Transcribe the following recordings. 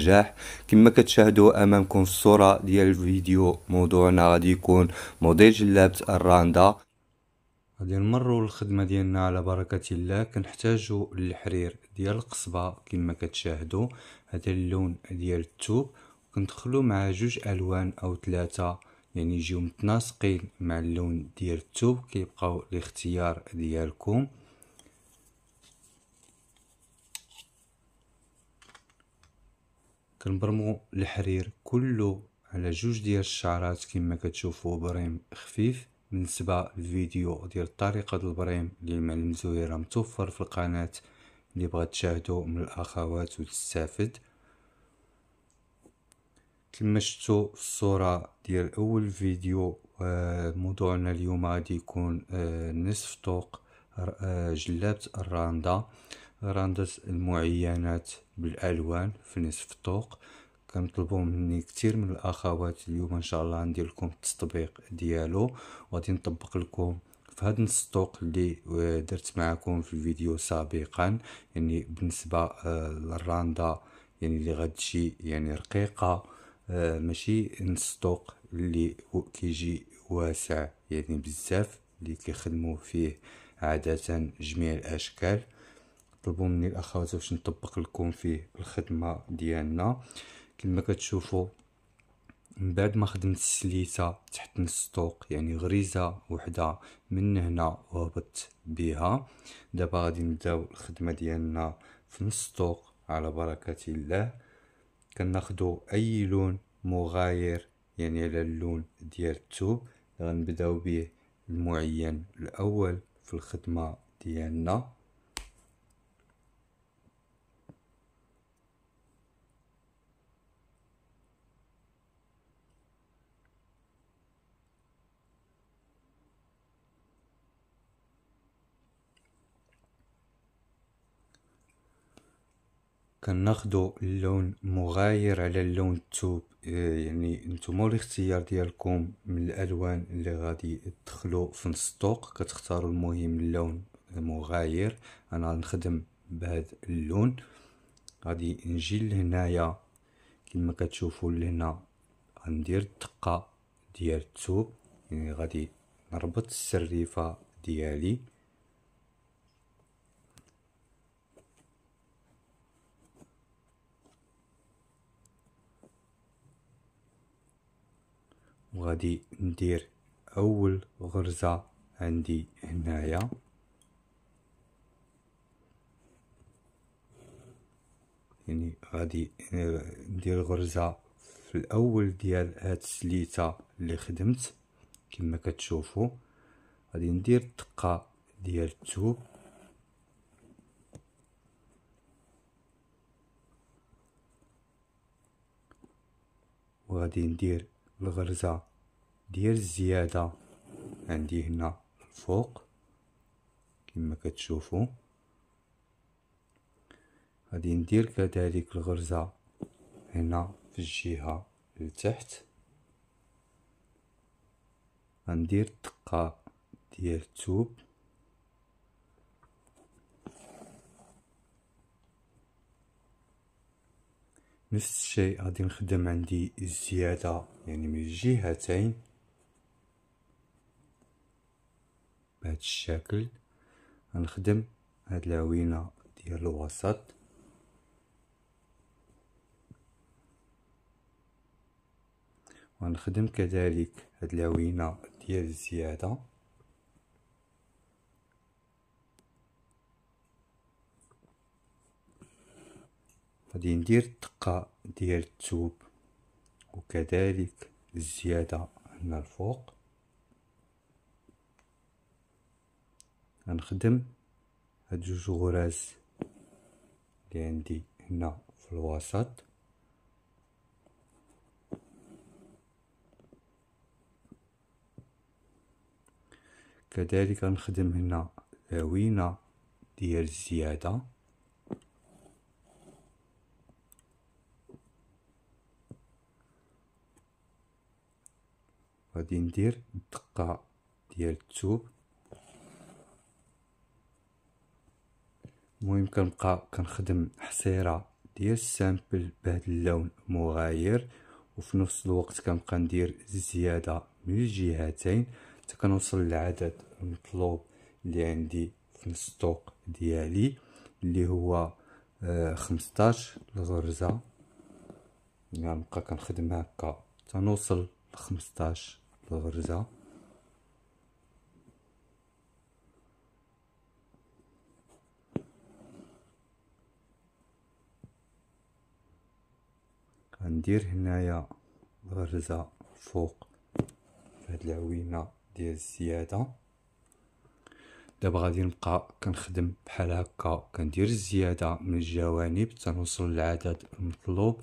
النجاح كما كتشاهدوا امامكم الصوره ديال الفيديو موضوعنا غادي يكون موديل جلابه الراندا غادي نمروا الخدمه ديالنا على بركه الله كنحتاجوا الحرير ديال القصبه كما كتشاهدوا هذا اللون ديال الثوب كندخلوا مع جوج الوان او ثلاثه يعني يجيو متناسقين مع اللون ديال الثوب كيبقاو الاختيار ديالكم كنبرمو الحرير كله على جوج ديال الشعرات كما كتشوفوا بريم خفيف بالنسبه للفيديو ديال طريقه البريم اللي المعلم زهير راه متوفر في القناه اللي بغات تشاهدو من الاخوات وتستافد كما شتو في الصوره ديال اول فيديو آه، موضوعنا اليوم غادي يكون آه، نصف طوق آه، جلابه الراندا راندا المعينات بالالوان في نصف الطوق كنطلبوا مني كثير من الاخوات اليوم ان شاء الله ندير لكم التطبيق ديالو وغادي نطبق لكم في هذا نص الطوق اللي آه، درت معكم في الفيديو سابقا يعني بالنسبه آه، للراندا يعني اللي غتجي يعني رقيقه آه، ماشي نص الطوق اللي كيجي واسع يعني بزاف اللي كيخدموا فيه عاده جميع الاشكال طلبوا مني الاخوات باش نطبق لكم فيه الخدمه ديالنا كما كتشوفوا من بعد ما خدمت السليته تحت السطوق يعني غريزه وحده من هنا وهبطت بها دابا غادي نبداو الخدمه ديالنا في نص السطوق على بركه الله كناخدو اي لون مغاير يعني على اللون ديال الثوب غنبداو به المعين الاول في الخدمه ديالنا كناخدو اللون مغاير على اللون التوب آه، يعني نتوما الاختيار ديالكم من الالوان اللي غادي تدخلو في نص كتختاروا المهم اللون مغاير انا غنخدم بهذا اللون غادي نجي لهنايا كما كتشوفوا لهنا غندير الدقه ديال التوب يعني غادي نربط السريفه ديالي وغادي ندير اول غرزة عندي هنايا يعني غادي آه، ندير غرزة في الاول ديال هاد السليتة اللي خدمت كما كتشوفوا غادي ندير الدقة ديال الثوب وغادي ندير الغرزة ديال الزيادة عندي هنا الفوق كما كتشوفوا غادي ندير كذلك الغرزة هنا في الجهة لتحت غندير الدقة ديال التوب نفس الشيء غادي نخدم عندي الزيادة يعني من الجهتين بهذا الشكل غنخدم هاد العوينة ديال الوسط ونخدم كذلك هاد العوينة ديال الزيادة غادي ندير الدقة ديال التوب وكذلك الزيادة هنا الفوق غنخدم هاد جوج غراز اللي عندي هنا في الوسط كذلك غنخدم هنا لوينة ديال الزيادة غادي ندير الدقة ديال التوب المهم كنبقى كنخدم حصيرة ديال السامبل بهذا اللون مغاير وفي نفس الوقت كنبقى ندير الزيادة من الجهتين حتى كنوصل للعدد المطلوب اللي عندي في الستوك ديالي اللي هو آه، خمسطاش الغرزة نبقى يعني كنخدم هكا تنوصل لخمسطاش الغرزة غندير هنايا الغرزة فوق فهاد العوينة ديال الزيادة دابا غادي نبقى كنخدم بحال هكا كندير الزيادة من الجوانب تنوصل للعدد المطلوب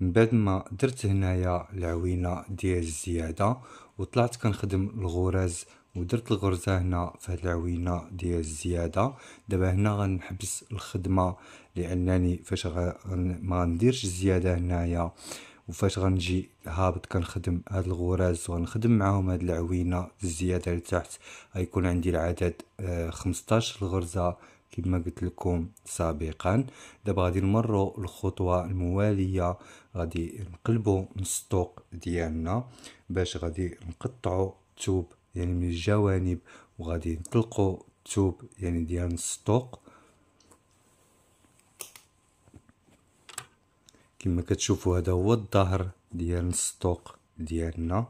من بعد ما درت هنايا العوينة ديال الزيادة وطلعت كنخدم الغراز ودرت الغرزة هنا في هاد العوينة ديال الزيادة دابا هنا غنحبس الخدمة لأنني فاش غ... ما غنديرش الزيادة هنايا وفاش غنجي هابط كنخدم هاد الغراز وغنخدم معاهم هاد العوينة الزيادة لتحت غيكون عندي العدد آه، خمسطاش الغرزة كما قلت لكم سابقا دابا غادي نمروا الخطوه المواليه غادي نقلبوا من السطوق ديالنا باش غادي نقطعوا التوب يعني من الجوانب وغادي نطلقوا الثوب يعني ديال السطوق كما كتشوفوا هذا هو الظهر ديال السطوق ديالنا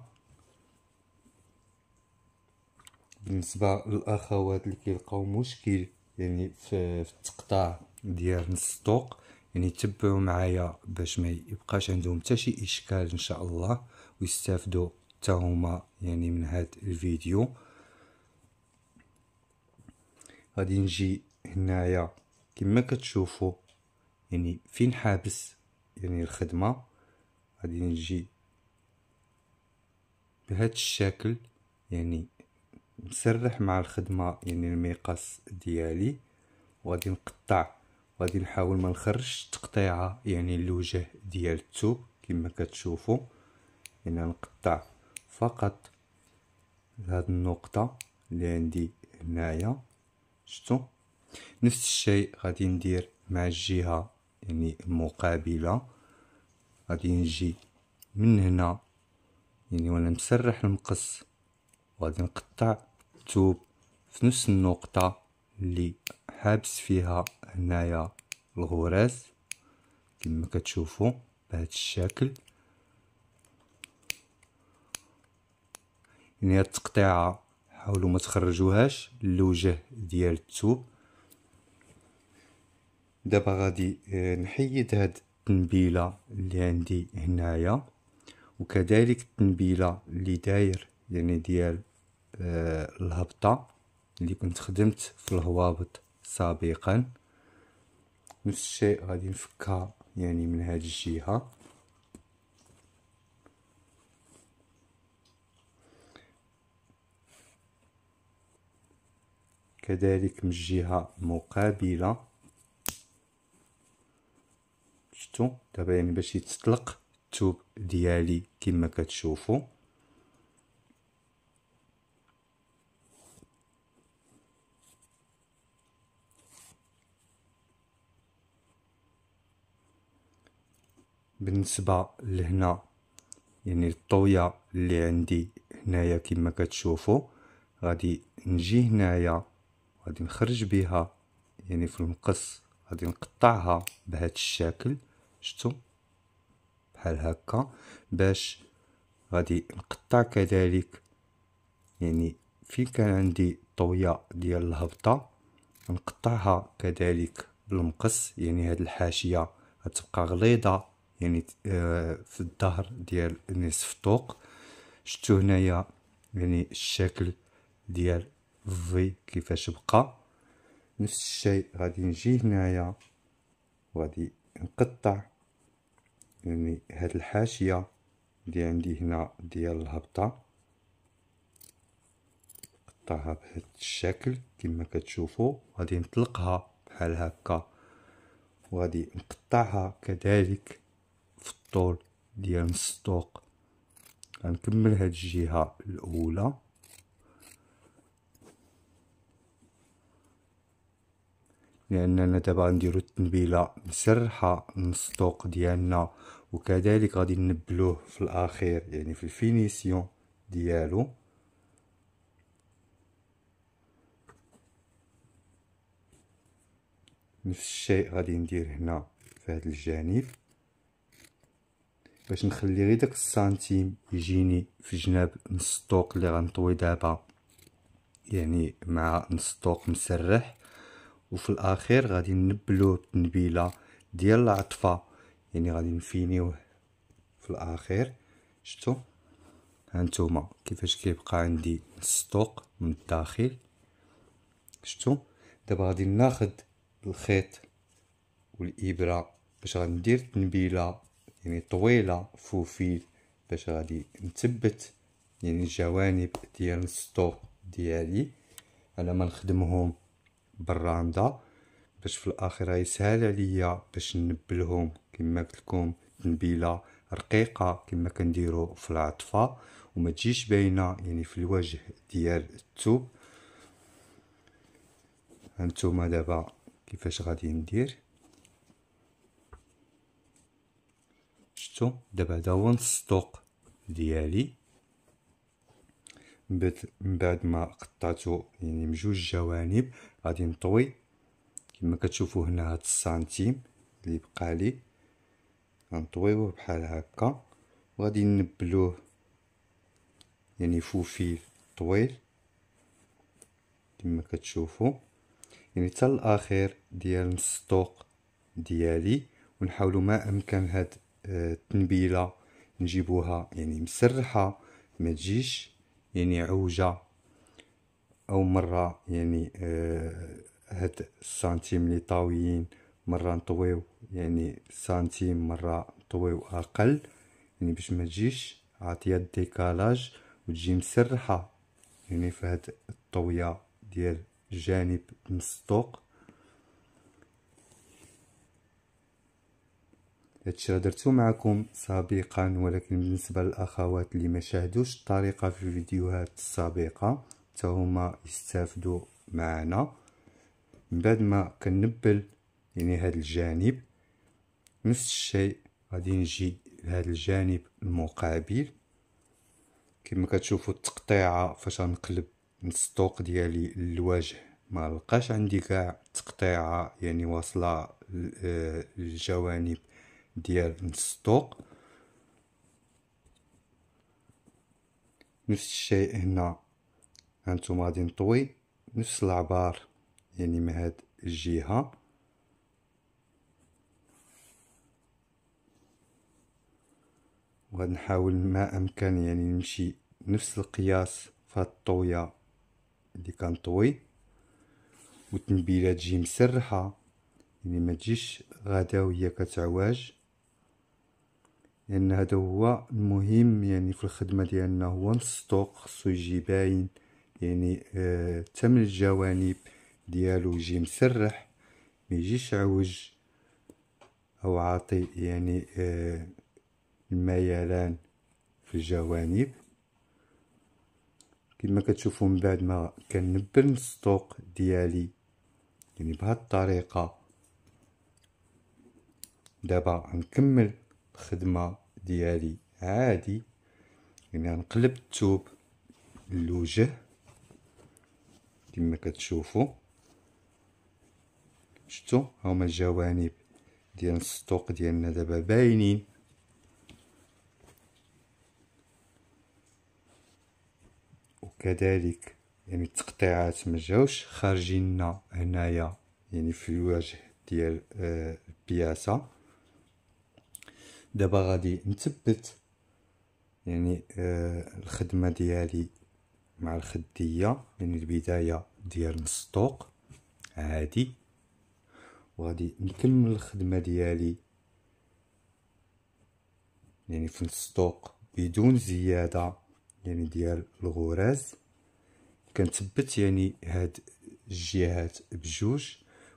بالنسبه للاخوات اللي كيلقاو مشكل يعني في التقطاع ديال السطوق يعني تبعوا معايا باش ما يبقاش عندهم حتى شي اشكال ان شاء الله ويستافدوا حتى هما يعني من هذا الفيديو غادي نجي هنايا كما كتشوفوا يعني فين حابس يعني الخدمه غادي نجي بهذا الشكل يعني مسرح مع الخدمه يعني المقاس ديالي وغادي نقطع وغادي نحاول ما نخرجش تقطيعه يعني الوجه ديال الثوب كما كتشوفوا يعني نقطع فقط هاد النقطة اللي عندي هنايا شتو نفس الشيء غادي ندير مع الجهة يعني المقابلة غادي نجي من هنا يعني وانا مسرح المقص وغادي نقطع الثوب في نفس النقطة اللي حابس فيها هنايا الغراس كما كتشوفوا بهذا الشكل يعني هاد التقطيعه حاولوا ما تخرجوهاش للوجه ديال الثوب دابا غادي آه، نحيد هاد التنبيله اللي عندي هنايا وكذلك التنبيله اللي داير يعني ديال آه، الهبطه اللي كنت خدمت في الهوابط سابقا نفس الشيء غادي نفكها يعني من هاد الجهه كذلك من الجهة المقابلة شفتوا دابا يعني باش يتطلق الثوب ديالي كما كتشوفوا بالنسبه لهنا يعني الطويه اللي عندي هنايا كما كتشوفوا غادي نجي هنايا غادي نخرج بها يعني في المقص غادي نقطعها بهذا الشكل شفتوا بحال هكا باش غادي نقطع كذلك يعني فين كان عندي طويه ديال الهبطه نقطعها كذلك بالمقص يعني هاد الحاشيه غتبقى غليظه يعني آه، في الظهر ديال نصف يعني طوق شفتوا هنايا يعني الشكل ديال في كيفاش بقى نفس الشيء غادي نجي هنايا وغادي نقطع يعني هاد الحاشيه اللي عندي هنا ديال الهبطه نقطعها بهذا الشكل كما كتشوفوا غادي نطلقها بحال هكا وغادي نقطعها كذلك في الطول ديال السطوق غنكمل هاد الجهه الاولى لأننا دابا غنديرو التنبيلة مسرحة للسطوق ديالنا وكذلك غادي نبلوه في الأخير يعني في الفينيسيون ديالو نفس الشيء غادي ندير هنا في هذا الجانب باش نخلي غير داك السنتيم يجيني في جناب نص الطوق اللي غنطوي دابا يعني مع نص الطوق مسرح وفي الاخير غادي نبلوه بالتنبيله ديال العطفه يعني غادي نفينيوه في الاخير شفتوا هانتوما كيفاش كيبقى عندي السطوق من الداخل شفتوا دابا غادي ناخذ الخيط والابره باش غادي ندير تنبيله يعني طويله فوفيل باش غادي نثبت يعني الجوانب ديال السطوق ديالي على ما نخدمهم براندا باش في الاخر يسهل عليا باش نبلهم كما قلت لكم تنبيله رقيقه كما كنديرو في العطفه وما تجيش باينه يعني في الوجه ديال الثوب هانتوما دابا كيفاش غادي ندير شتو دابا هذا هو الصدوق ديالي من بعد ما قطعته يعني من جوج جوانب غادي نطوي كما كتشوفوا هنا هاد السنتيم اللي بقى لي غنطويوه بحال هكا وغادي نبلوه يعني فوفيل طويل كما كتشوفوا يعني حتى الاخير ديال السطوق ديالي ونحاولوا ما امكن هاد آه، التنبيله نجيبوها يعني مسرحه ما تجيش يعني عوجة أو مرة يعني آه، هاد السنتيم لي طاويين مرة نطويو يعني سنتيم مرة نطويو أقل يعني باش ما تجيش عاطية الديكالاج وتجي مسرحة يعني في هاد الطوية ديال الجانب المصدوق هادشي درتو معكم سابقا ولكن بالنسبه للاخوات اللي ما شاهدوش الطريقه في الفيديوهات السابقه حتى هما يستافدوا معنا من بعد ما كنبل يعني هذا الجانب نفس الشيء غادي نجي لهذا الجانب المقابل كما كتشوفوا التقطيعه فاش غنقلب السطوق ديالي للوجه ما لقاش عندي كاع تقطيعه يعني واصله آه، للجوانب ديال نص السطوق نفس الشيء هنا هانتوما غادي نطوي نفس العبار يعني من هاد الجهه وغادي نحاول ما امكن يعني نمشي نفس القياس في هاد الطويه اللي كنطوي وتنبيله تجي مسرحه يعني ما تجيش غاده وهي كتعواج لان هذا هو المهم يعني في الخدمه ديالنا هو مصدوق خصو يجي باين يعني آه تم الجوانب ديالو يجي مسرح ما يجيش عوج او عاطي يعني آه الميلان في الجوانب كما كتشوفوا من بعد ما كنبل السطوق ديالي يعني بهاد الطريقه دابا غنكمل الخدمه ديالي عادي يعني غنقلب الثوب للوجه كما كتشوفوا شفتوا هما الجوانب ديال السطوق ديالنا دابا باينين وكذلك يعني التقطيعات ما جاوش خارجين هنايا يعني في الوجه ديال آه، البياسه دابا غادي نثبت يعني آه الخدمه ديالي مع الخديه يعني البدايه ديال نص طوق عادي وغادي نكمل الخدمه ديالي يعني في نص بدون زياده يعني ديال الغراز كنثبت يعني هاد الجهات بجوج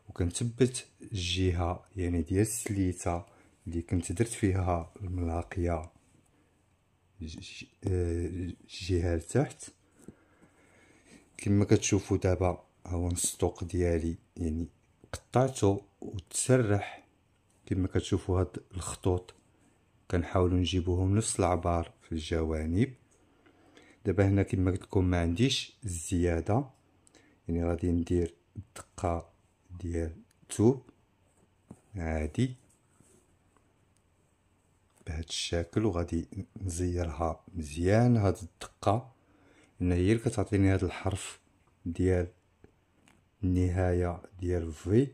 وكنثبت الجهه يعني ديال السليته اللي كنت درت فيها الملاقيه الجهه لتحت كما كتشوفوا دابا هو السطوق ديالي يعني قطعته وتسرح كما كتشوفوا هاد الخطوط كنحاولوا نجيبوهم نفس العبار في الجوانب دابا هنا كما قلت لكم ما عنديش الزياده يعني غادي ندير الدقه ديال التوب عادي بهذا الشكل وغادي نزيرها مزيان هاد الدقه لان هي اللي كتعطيني هاد الحرف ديال النهايه ديال في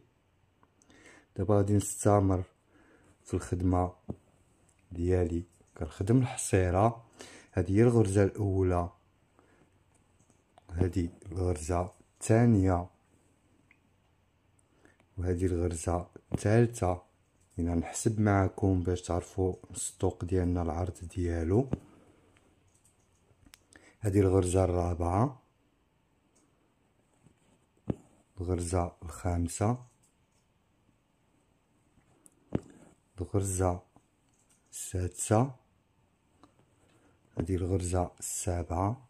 دابا غادي نستمر في الخدمه ديالي كنخدم الحصيره هذه هي الغرزه الاولى هذه الغرزه الثانيه وهذه الغرزه الثالثه هنا نحسب معكم باش تعرفوا السطوق ديالنا العرض ديالو هذه الغرزه الرابعه الغرزه الخامسه الغرزه السادسه هذه الغرزه السابعه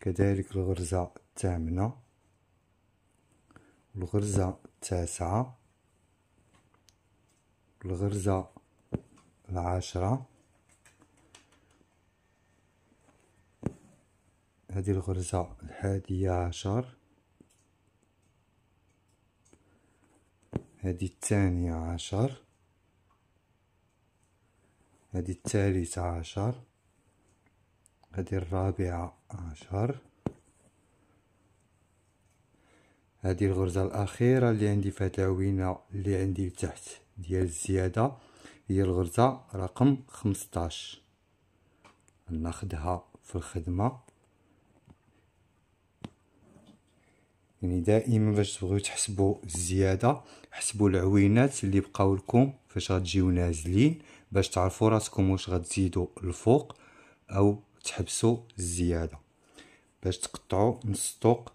كذلك الغرزه الثامنه الغرزه التاسعه الغرزة العاشرة هذه الغرزة الحادية عشر هذه الثانية عشر هذه الثالثة عشر هذه الرابعة عشر هذه الغرزة الأخيرة اللي عندي فيها اللي عندي لتحت ديال الزيادة هي الغرزة رقم خمسطاش ناخدها في الخدمة يعني دائما باش تبغيو تحسبوا الزياده حسبوا العوينات اللي بقاو لكم فاش غتجيو نازلين باش تعرفوا راسكم واش غتزيدوا الفوق او تحبسوا الزياده باش تقطعوا نص طوق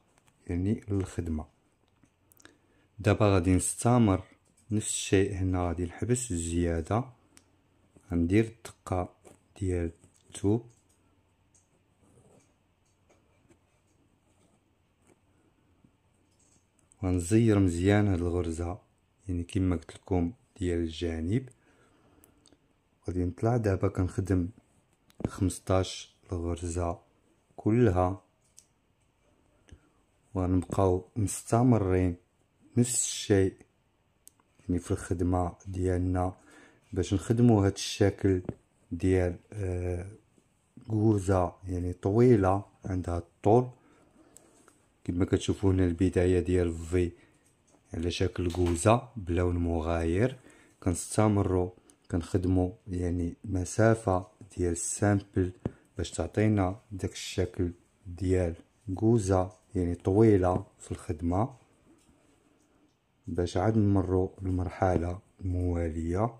يعني للخدمه دابا غادي نستمر نفس الشيء هنا غادي نحبس الزيادة غندير الدقة ديال الثوب وغنزير مزيان هاد الغرزة يعني كما قلت لكم ديال الجانب غادي نطلع دابا كنخدم 15 الغرزة كلها وغنبقاو مستمرين نفس الشيء يعني في الخدمه ديالنا باش نخدموا هذا الشكل ديال كوزه آه، يعني طويله عندها الطول كما كتشوفوا هنا البدايه ديال في على شكل كوزه بلون مغاير كنستمروا كنخدموا يعني مسافه ديال السامبل باش تعطينا داك الشكل ديال كوزه يعني طويله في الخدمه باش عاد نمرو المرحله المواليه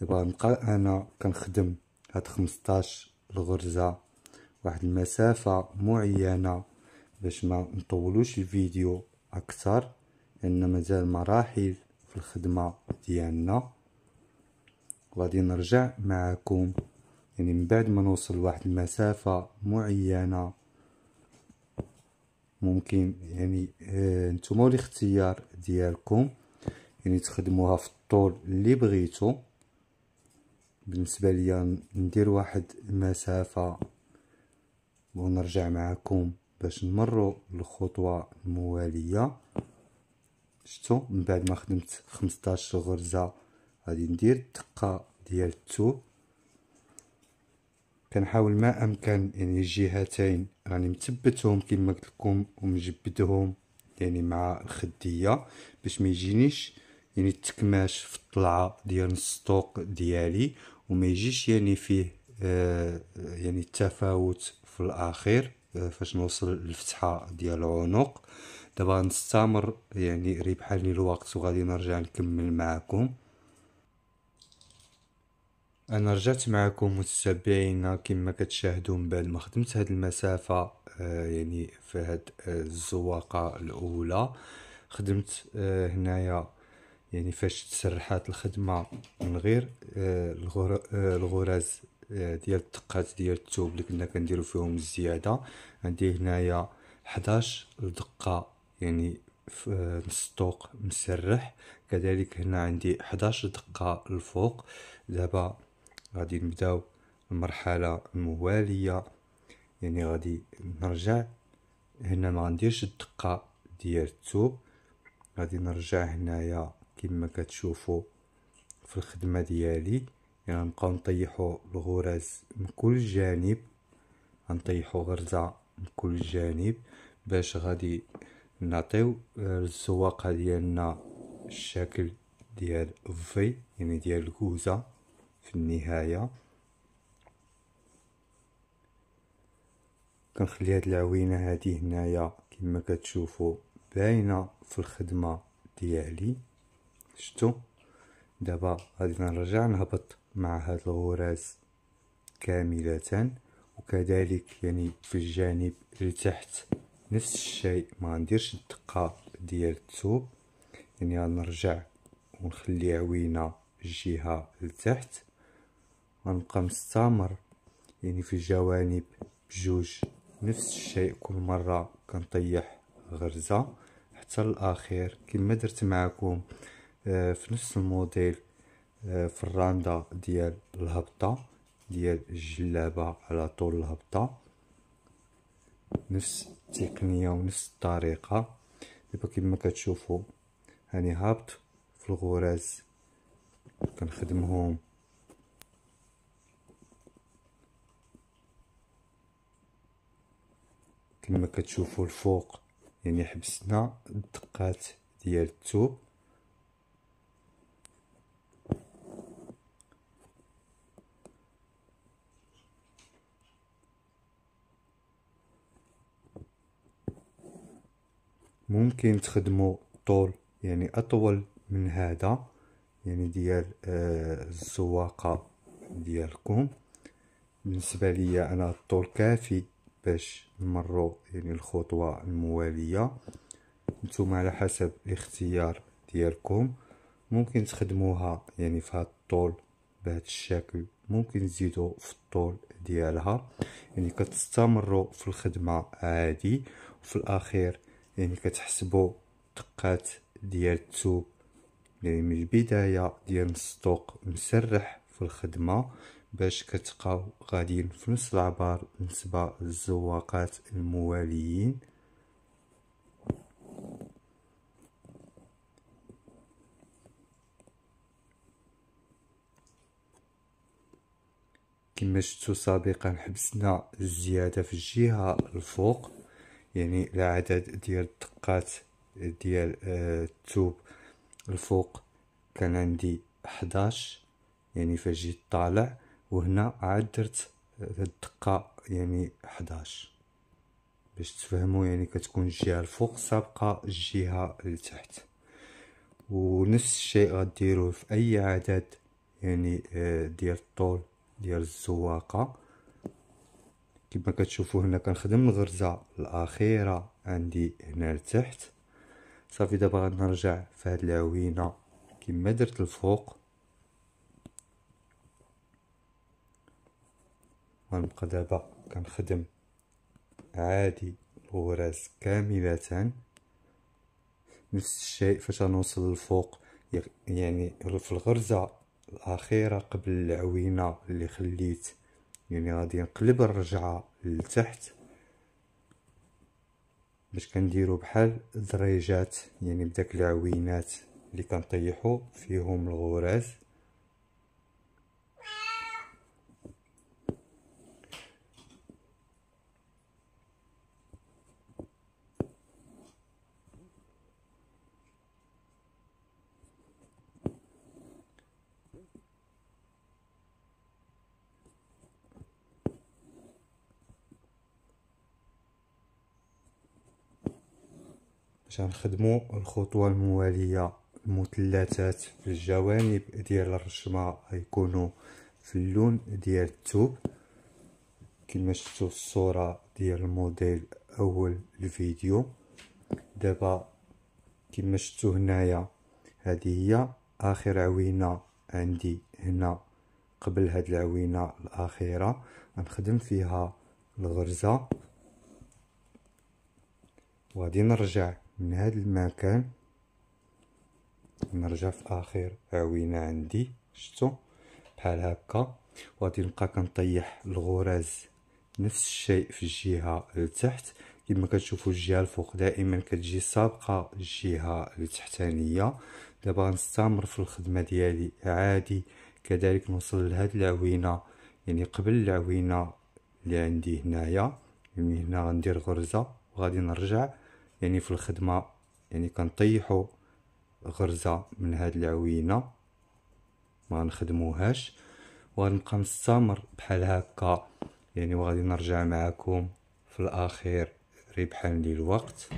دابا نبقى انا كنخدم هاد 15 الغرزه واحد المسافه معينه باش ما نطولوش الفيديو اكثر لان مازال مراحل في الخدمه ديالنا غادي نرجع معكم يعني من بعد ما نوصل لواحد المسافه معينه ممكن يعني آه، نتوما الاختيار ديالكم يعني تخدموها في الطول اللي بغيتو بالنسبه ليا ندير واحد المسافه ونرجع معكم باش نمروا الخطوه المواليه شفتوا من بعد ما خدمت 15 غرزه غادي ندير الدقه ديال الثوب كنحاول ما امكن يعني الجهتين راني مثبتهم كما قلت لكم ومجبدهم يعني مع الخديه باش ما يجينيش يعني التكماش في الطلعه ديال السطوق ديالي وما يجيش يعني فيه آه، يعني التفاوت في الاخير آه، فاش نوصل للفتحه ديال العنق دابا نستمر يعني ريبحالي الوقت وغادي نرجع نكمل معكم انا رجعت معكم متتبعينا كما كتشاهدوا من بعد ما خدمت هاد المسافه آه يعني في هاد آه، الزواقه الاولى خدمت آه هنايا يعني فاش تسرحات الخدمه من غير آه، الغرز آه،, آه ديال الدقات ديال الثوب اللي كنا كنديرو فيهم الزياده عندي هنايا 11 دقه يعني مسطوق مسرح كذلك هنا عندي 11 دقه الفوق دابا غادي نبداو المرحله المواليه يعني غادي نرجع هنا ما غنديرش الدقه ديال الثوب غادي نرجع هنايا كما كتشوفوا في الخدمه ديالي يعني غنبقاو نطيحو الغرز من كل جانب غنطيحو غرزه من كل جانب باش غادي نعطيو الزواقه ديالنا الشكل ديال في يعني ديال الكوزه في النهاية كنخلي هاد العوينة هادي هنايا كما كتشوفوا باينة في الخدمة ديالي شتو دابا غادي نرجع نهبط مع هاد الغراز كاملة وكذلك يعني في الجانب اللي تحت نفس الشيء ما نديرش الدقة ديال الثوب يعني غنرجع ونخلي عوينة الجهة لتحت غنبقى مستمر يعني في الجوانب بجوج نفس الشيء كل مرة كنطيح غرزة حتى الاخير كما درت معكم آه، في نفس الموديل آه، في الراندا ديال الهبطة ديال الجلابة على طول الهبطة نفس التقنية ونفس الطريقة دابا كما كتشوفوا هاني هابط في الغراز كنخدمهم كما كتشوفوا الفوق يعني حبسنا الدقات ديال الثوب ممكن تخدموا طول يعني اطول من هذا يعني ديال آه، الزواقه ديالكم بالنسبه ليا انا الطول كافي باش نمروا يعني الخطوه المواليه نتوما على حسب الاختيار ديالكم ممكن تخدموها يعني في هذا الطول بهذا الشكل ممكن تزيدوا في الطول ديالها يعني كتستمروا في الخدمه عادي وفي الاخير يعني كتحسبوا دقات ديال التوب يعني من البدايه ديال السطوق مسرح في الخدمه باش كتبقاو غاديين في نص العبار بالنسبه للزواقات المواليين كما شفتوا سابقا حبسنا الزياده في الجهه الفوق يعني العدد ديال الدقات ديال آه، التوب الفوق كان عندي 11 يعني فاش جيت طالع وهنا عاد درت الدقه آه، يعني 11 باش تفهموا يعني كتكون الجهه الفوق سابقه الجهه لتحت ونفس الشيء غديروه في اي عدد يعني آه، ديال الطول ديال الزواقه كما كتشوفوا هنا كنخدم الغرزه الاخيره عندي هنا لتحت صافي دابا غنرجع في هاد العوينه كما درت الفوق المقضى دابا كنخدم عادي الغراس كاملة نفس الشيء فاش غنوصل للفوق يعني في الغرزة الأخيرة قبل العوينة اللي خليت يعني غادي نقلب الرجعة لتحت باش كنديرو بحال دريجات يعني بداك العوينات اللي كنطيحو فيهم الغراز تنخدمو الخطوه المواليه المثلثات في الجوانب ديال الرشمه غيكونو في اللون ديال التوب كما شفتو الصوره ديال الموديل اول الفيديو دابا كما شفتو هنايا هذه هي اخر عوينه عندي هنا قبل هاد العوينه الاخيره غنخدم فيها الغرزه وغادي نرجع من هذا المكان نرجع في اخر عوينه عندي شفتوا بحال هكا وغادي نبقى كنطيح الغراز نفس الشيء في الجهه لتحت كما كتشوفوا الجهه الفوق دائما كتجي سابقه الجهه التحتانيه دابا غنستمر في الخدمه ديالي عادي كذلك نوصل لهاد العوينه يعني قبل العوينه اللي عندي هنايا يعني هنا غندير غرزه وغادي نرجع يعني في الخدمة يعني كنطيحو غرزة من هاد العوينة ما نخدموهاش وغنبقى مستمر بحال هكا يعني وغادي نرجع معكم في الاخير ربحا للوقت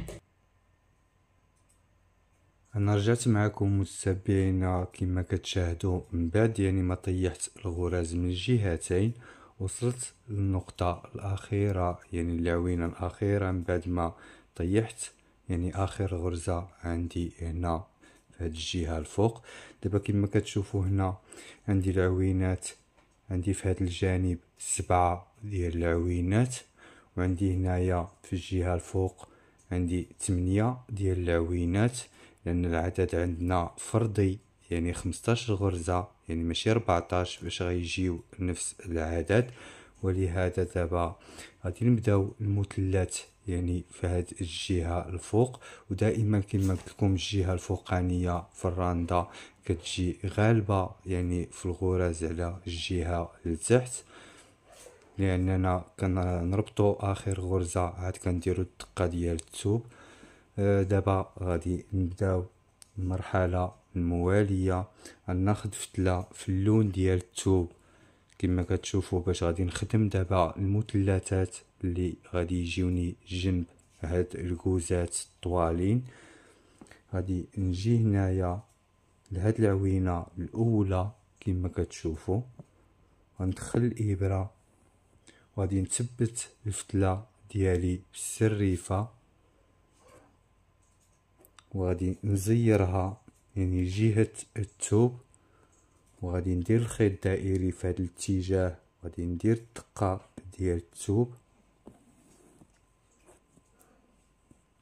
انا رجعت معكم متابعينا كما كتشاهدوا من بعد يعني ما طيحت الغراز من الجهتين وصلت للنقطة الأخيرة يعني العوينة الأخيرة من بعد ما طيحت يعني اخر غرزه عندي هنا في هاد الجهه الفوق دابا كما كتشوفوا هنا عندي العوينات عندي في هذا الجانب سبعة ديال العوينات وعندي هنايا في الجهه الفوق عندي ثمانية ديال العوينات لان العدد عندنا فردي يعني 15 غرزه يعني ماشي 14 باش غيجيو نفس العدد ولهذا دابا غادي نبداو المثلث يعني في هذه الجهه الفوق ودائما كما قلت لكم الجهه الفوقانيه في الرانده كتجي غالبه يعني في الغرز على الجهه لتحت لاننا كنربطو اخر غرزه عاد كنديرو الدقه ديال الثوب آه، دابا غادي نبداو المرحله المواليه غناخد فتله في اللون ديال الثوب كما كتشوفوا باش غادي نخدم دابا المثلثات اللي غادي يجيوني جنب هاد الكوزات الطوالين غادي نجي هنايا لهاد العوينه الاولى كما كتشوفوا غندخل الابره وغادي نثبت الفتله ديالي بالسريفه وغادي نزيرها يعني جهه الثوب وغادي ندير الخيط الدائري في هذا الاتجاه غادي ندير الدقه ديال الثوب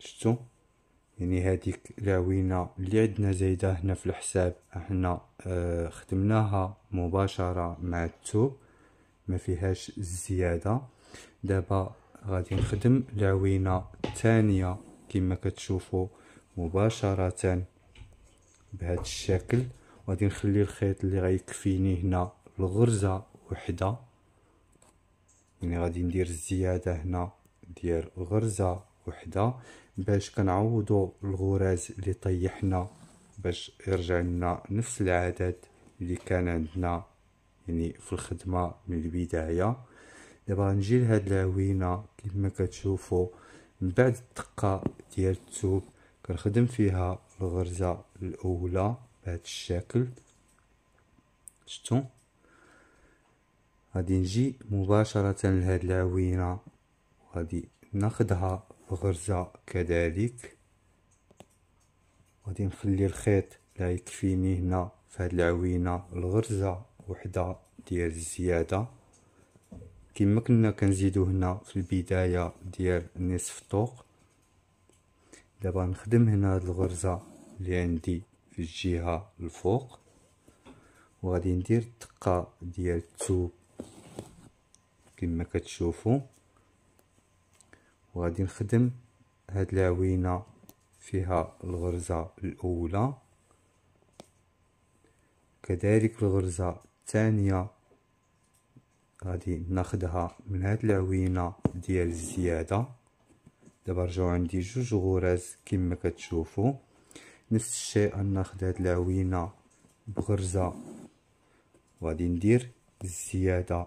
شتو يعني هذيك العوينة اللي عندنا زايدة هنا في الحساب احنا اه خدمناها مباشرة مع التوب ما فيهاش الزيادة دابا غادي نخدم العوينة الثانية كما كتشوفوا مباشرة بهذا الشكل وغادي نخلي الخيط اللي غيكفيني هنا الغرزة وحدة يعني غادي ندير الزيادة هنا ديال غرزة وحدة باش كنعوضو الغراز اللي طيحنا باش يرجع لنا نفس العدد اللي كان عندنا يعني في الخدمه من البدايه دابا غنجي لهاد العوينه كما كتشوفوا من بعد الدقه ديال الثوب كنخدم فيها الغرزه الاولى بهذا الشكل شفتوا غادي نجي مباشره لهاد العوينه وغادي ناخدها الغرزة كذلك غادي نخلي الخيط لا يكفيني هنا في هاد العوينة الغرزة وحدة ديال الزيادة كما كنا كنزيدو هنا في البداية ديال نصف الطوق دابا نخدم هنا هاد الغرزة اللي عندي في الجهة الفوق وغادي ندير الدقة ديال التوب كما كتشوفوا وغادي نخدم هاد العوينه فيها الغرزه الاولى كذلك الغرزه الثانيه غادي ناخدها من هاد العوينه ديال الزياده دابا رجعوا عندي جوج غرز كما كتشوفوا نفس الشيء ناخد هاد العوينه بغرزه وغادي ندير الزياده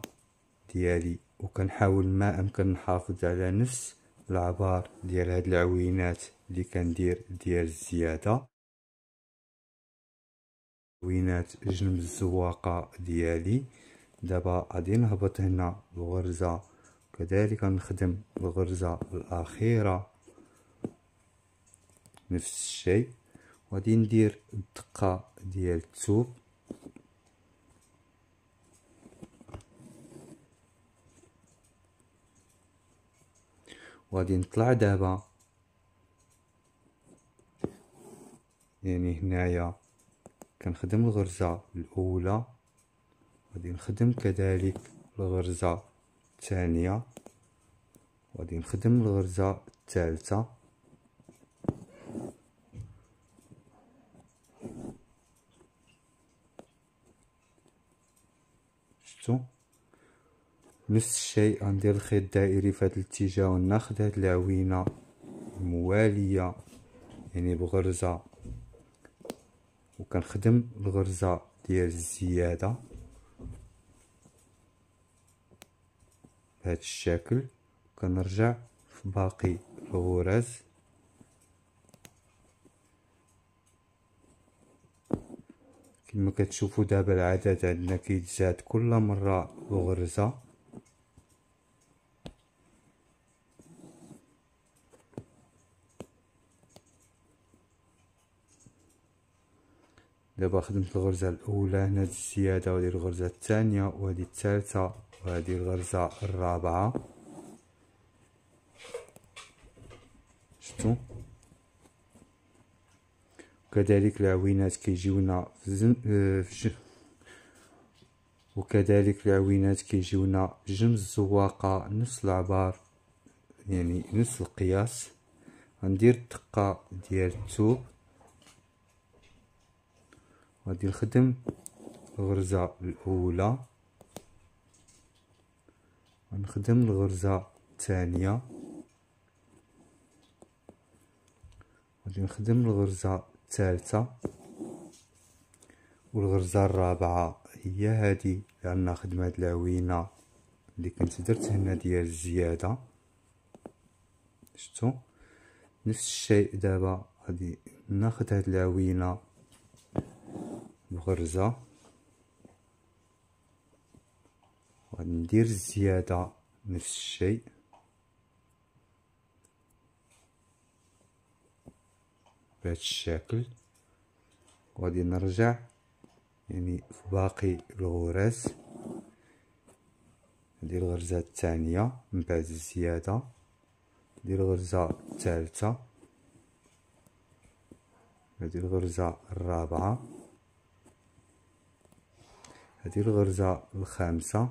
ديالي وكنحاول ما امكن نحافظ على نفس العبار ديال هاد العوينات اللي كندير ديال الزياده عوينات جنب الزواقه ديالي دابا غادي نهبط هنا الغرزه كذلك نخدم الغرزه الاخيره نفس الشيء وغادي ندير الدقه ديال التوب وغادي نطلع دابا يعني هنايا كنخدم الغرزة الأولى غادي نخدم كذلك الغرزة الثانية غادي نخدم الغرزة الثالثة شتو نفس الشيء غندير الخيط الدائري في هذا الاتجاه وناخذ هاد العوينه المواليه يعني بغرزه وكنخدم الغرزه ديال الزياده بهذا الشكل كنرجع في باقي الغرز كما كتشوفوا دابا العدد عندنا كيتزاد كل مره بغرزه دابا خدمت الغرزة الأولى هنا هاد الزيادة وهادي الغرزة الثانية وهادي الثالثة وهادي الغرزة الرابعة شتو وكذلك العوينات كيجيونا في زن آه، وكذلك العوينات كيجيونا جنب الزواقة نفس العبار يعني نفس القياس غندير الدقة ديال التوب غادي نخدم الغرزة الأولى غنخدم الغرزة الثانية غادي نخدم الغرزة الثالثة والغرزة الرابعة هي هادي لأن خدمة هاد العوينة اللي كنت درت هنا ديال الزيادة شتو نفس الشيء دابا غادي ناخد هاد العوينة الغرزة ندير الزيادة نفس الشيء بهذا الشكل وغادي نرجع يعني في باقي الغرز ندير الغرزة الثانية من بعد الزيادة ندير الغرزة الثالثة هذه الغرزة الرابعة هذه الغرزة الخامسة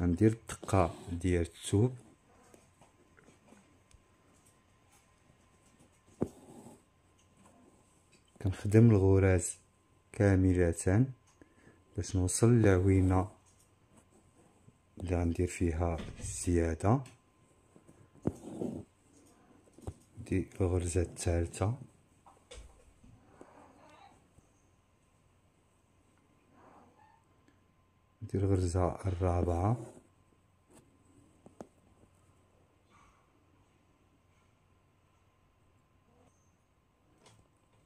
غندير الدقة ديال الثوب كنخدم الغراز كاملة باش نوصل للعوينة اللي غندير فيها الزيادة دي الغرزة الثالثة ندير غرزة الرابعة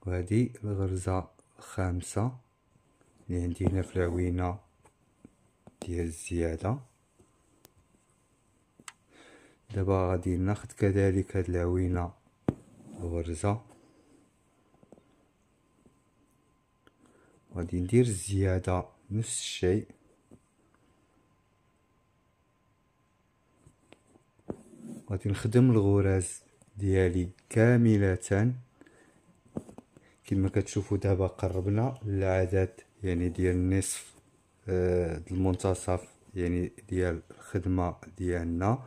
وهذه الغرزة الخامسة اللي عندي هنا في العوينة ديال الزيادة دابا غادي ناخد كذلك هاد العوينة الغرزة غادي ندير الزيادة نفس الشيء غادي نخدم الغراز ديالي كاملة كما كتشوفوا دابا قربنا للعدد يعني ديال نصف آه، المنتصف يعني ديال الخدمة ديالنا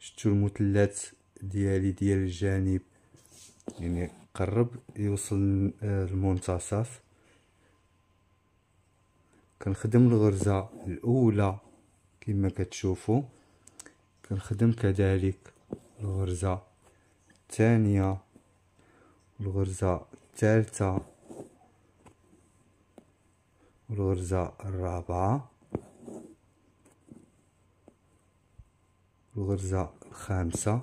شتو المثلث ديالي ديال الجانب يعني قرب يوصل للمنتصف آه، كنخدم الغرزة الأولى كما كتشوفوا كنخدم كذلك الغرزة الثانية والغرزة الثالثة والغرزة الرابعة الغرزة الخامسة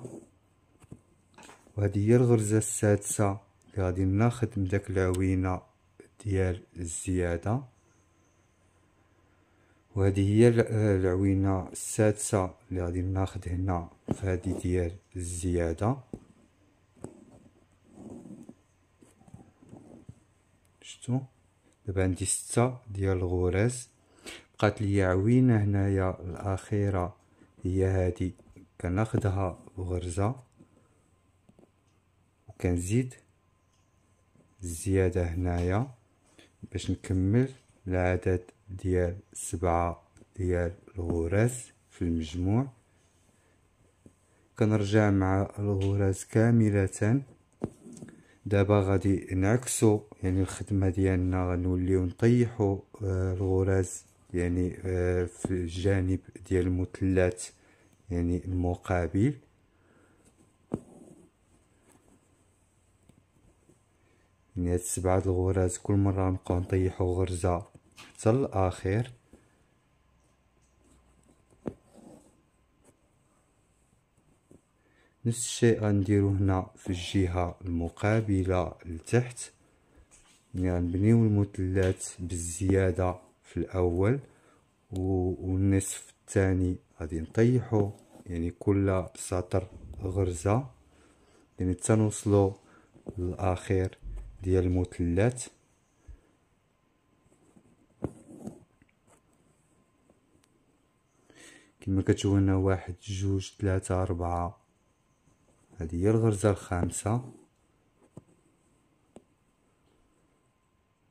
وهذه هي الغرزة السادسة اللي غادي ناخد من داك العوينة ديال الزيادة وهذه هي العوينة السادسة اللي غادي ناخد هنا فهادي ديال الزيادة شتو دابا عندي ستة ديال الغرز بقات لي عوينة هنايا الأخيرة هي هادي كناخدها بغرزة وكنزيد الزيادة هنايا باش نكمل العدد ديال سبعة ديال الغرز في المجموع كنرجع مع الغرز كاملة دابا غادي نعكسو يعني الخدمة ديالنا غنوليو نطيحو آه، الغرز يعني آه، في الجانب ديال المثلث يعني المقابل يعني هاد السبعة الغرز كل مرة نبقاو نطيحو غرزة حتى الأخير نفس الشيء غنديرو هنا في الجهة المقابلة لتحت يعني غنبنيو المثلث بالزيادة في الأول و... والنصف الثاني غادي نطيحو يعني كل سطر غرزة يعني حتى نوصلو للاخير ديال المثلث كما هنا واحد جوج ثلاثة أربعة هذه هي الغرزة الخامسة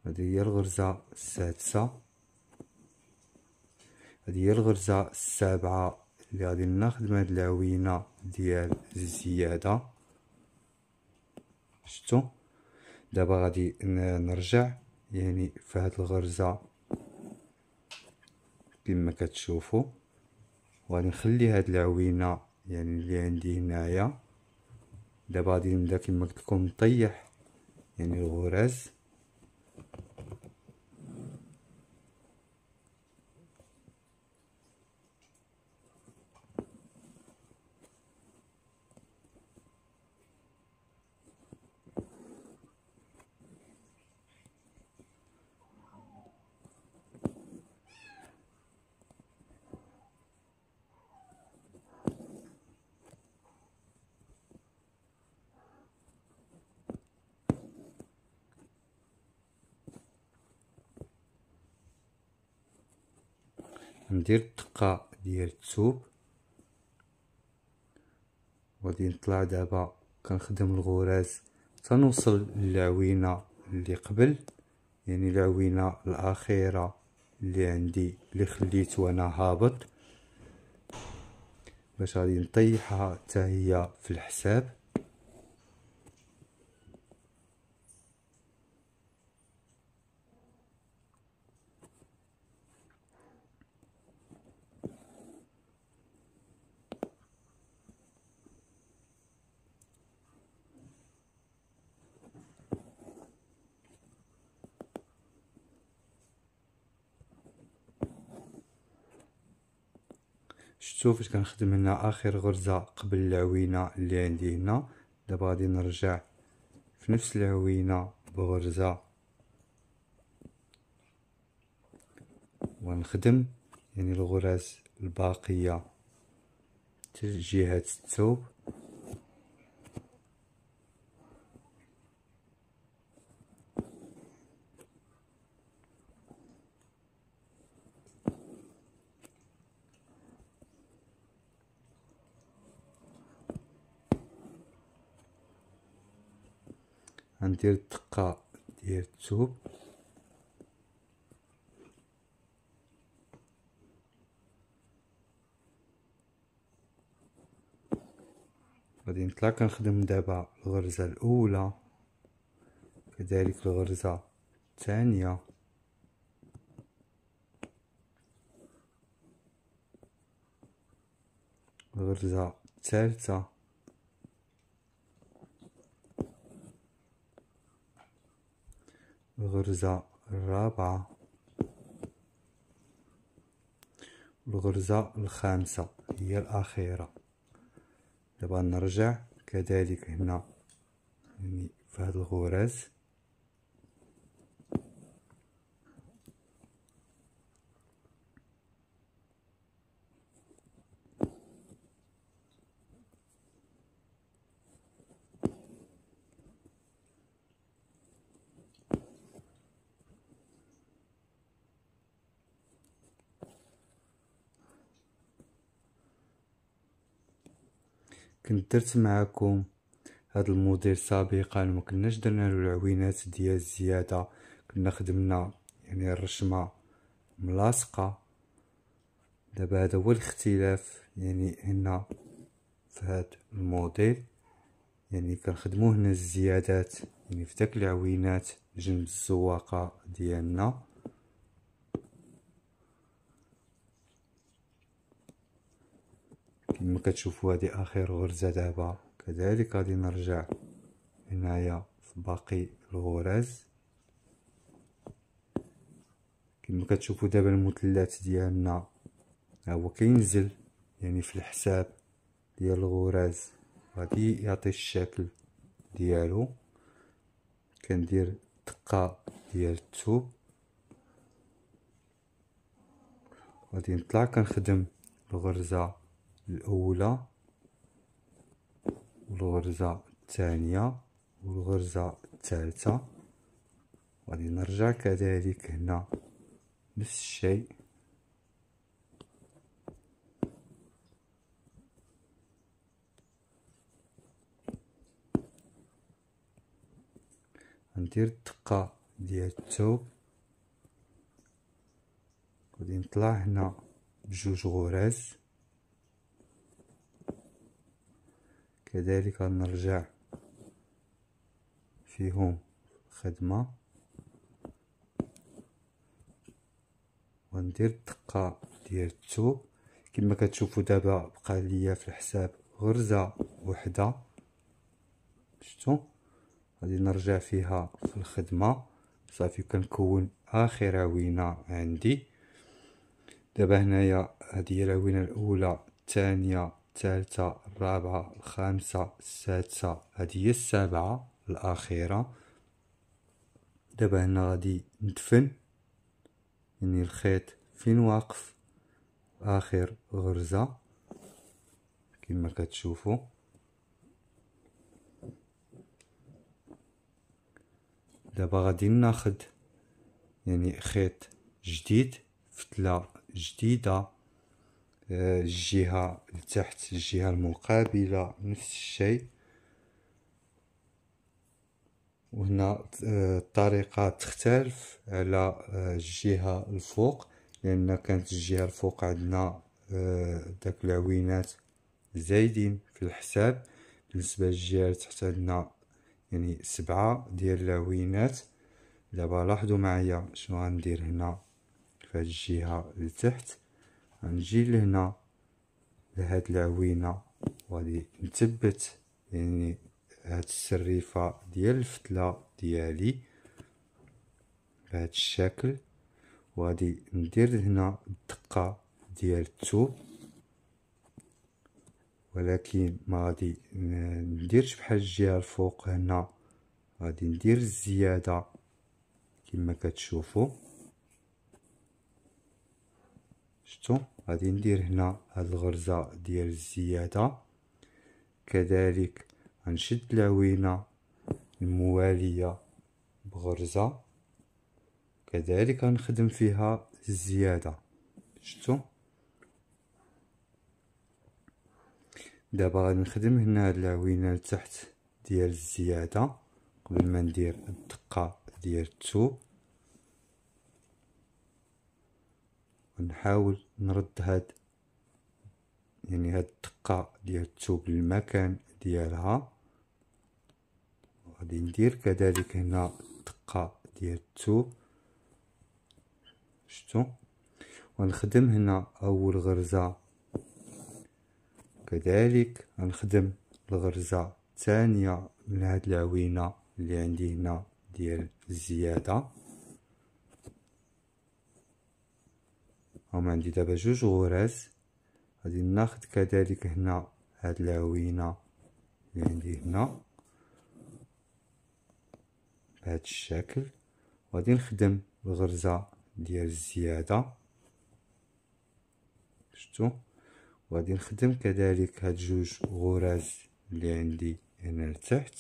هذه هي الغرزة السادسة هادي هي الغرزة السابعة اللي غادي ناخد من هاد العوينة ديال الزيادة شتو دابا غادي نرجع يعني في هاد الغرزة كما كتشوفوا وغادي نخلي هاد العوينة يعني اللي عندي هنايا دابا غادي نبدا كما قلت لكم نطيح يعني الغرز ندير الدقة ديال التوب وغادي نطلع دابا كنخدم الغراز تنوصل للعوينة اللي قبل يعني العوينة الأخيرة اللي عندي اللي خليت وانا هابط باش غادي نطيحها حتى هي في الحساب شوف اش كنخدم هنا اخر غرزه قبل العوينه اللي عندي هنا دابا غادي نرجع في نفس العوينه بغرزه ونخدم يعني الغرز الباقيه جهه الثوب غندير دقة ديال الثوب غادي نطلع كنخدم دابا الغرزة الأولى كذلك الغرزة الثانية الغرزة الثالثة الغرزة الرابعة الغرزة الخامسة هي الأخيرة دابا نرجع كذلك هنا يعني في هاد الغرز كنت درت معاكم هاد المدير سابقا مكناش درنالو العوينات ديال الزياده كنا خدمنا يعني الرشمه ملاصقه دابا هذا هو الاختلاف يعني هنا في هاد الموديل يعني كنخدمو هنا الزيادات يعني في داك العوينات جنب الزواقه ديالنا كما كتشوفوا هذه اخر غرزه دابا كذلك غادي نرجع هنايا في باقي الغرز كما كتشوفوا دابا المثلث ديالنا هو كينزل يعني في الحساب ديال الغرز غادي يعطي الشكل ديالو كندير دقه ديال الثوب غادي نطلع كنخدم الغرزه الأولى والغرزة الثانية والغرزة الثالثة غادي نرجع كذلك هنا نفس الشيء ندير الدقة ديال الثوب غادي نطلع هنا بجوج غراز كذلك نرجع فيهم خدمة وندير الدقة ديال الثوب كما كتشوفوا دابا بقى ليا في الحساب غرزة وحدة شتو غادي نرجع فيها في الخدمة صافي كنكون اخر عوينة عندي دابا هنايا هادي هي العوينة الاولى الثانية الثالثة الرابعة الخامسة السادسة هذه هي السابعة الأخيرة دابا هنا غادي ندفن يعني الخيط فين واقف آخر غرزة كما كتشوفوا دابا غادي ناخد يعني خيط جديد فتلة جديدة الجهة لتحت الجهة المقابلة نفس الشيء وهنا الطريقة تختلف على الجهة الفوق لأن كانت الجهة الفوق عندنا داك العوينات زايدين في الحساب بالنسبة للجهة تحت عندنا يعني سبعة ديال العوينات دابا لاحظوا معايا شنو غندير هنا في هاد الجهة لتحت غنجي لهنا لهاد العوينة وغادي نثبت يعني هاد السريفة ديال الفتلة ديالي بهاد الشكل وغادي ندير هنا الدقة ديال الثوب ولكن ما غادي نديرش بحال الجهه الفوق هنا غادي ندير الزياده كما كتشوفوا شتو غادي ندير هنا هاد الغرزة ديال الزيادة كذلك غنشد العوينة الموالية بغرزة كذلك غنخدم فيها الزيادة شتو دابا غادي نخدم هنا هاد العوينة لتحت ديال الزيادة قبل ما ندير الدقة ديال التوب ونحاول نرد هاد يعني هاد الدقة ديال الثوب للمكان ديالها غادي ندير كذلك هنا الدقة ديال الثوب شتو ونخدم هنا اول غرزة كذلك غنخدم الغرزة الثانية من هاد العوينة اللي عندي هنا ديال الزيادة هما عندي دابا جوج غراس غادي ناخد كذلك هنا هاد العوينة اللي عندي هنا بهاد الشكل غادي نخدم الغرزة ديال الزيادة شتو وغادي نخدم كذلك هاد جوج غراز اللي عندي هنا لتحت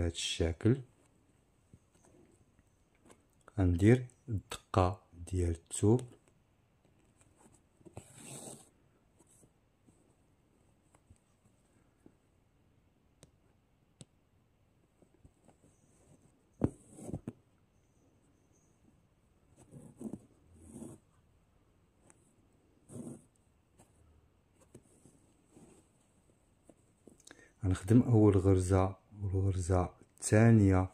بهذا الشكل غندير الدقه ديال الثوب نخدم اول غرزه الغرزة الثانية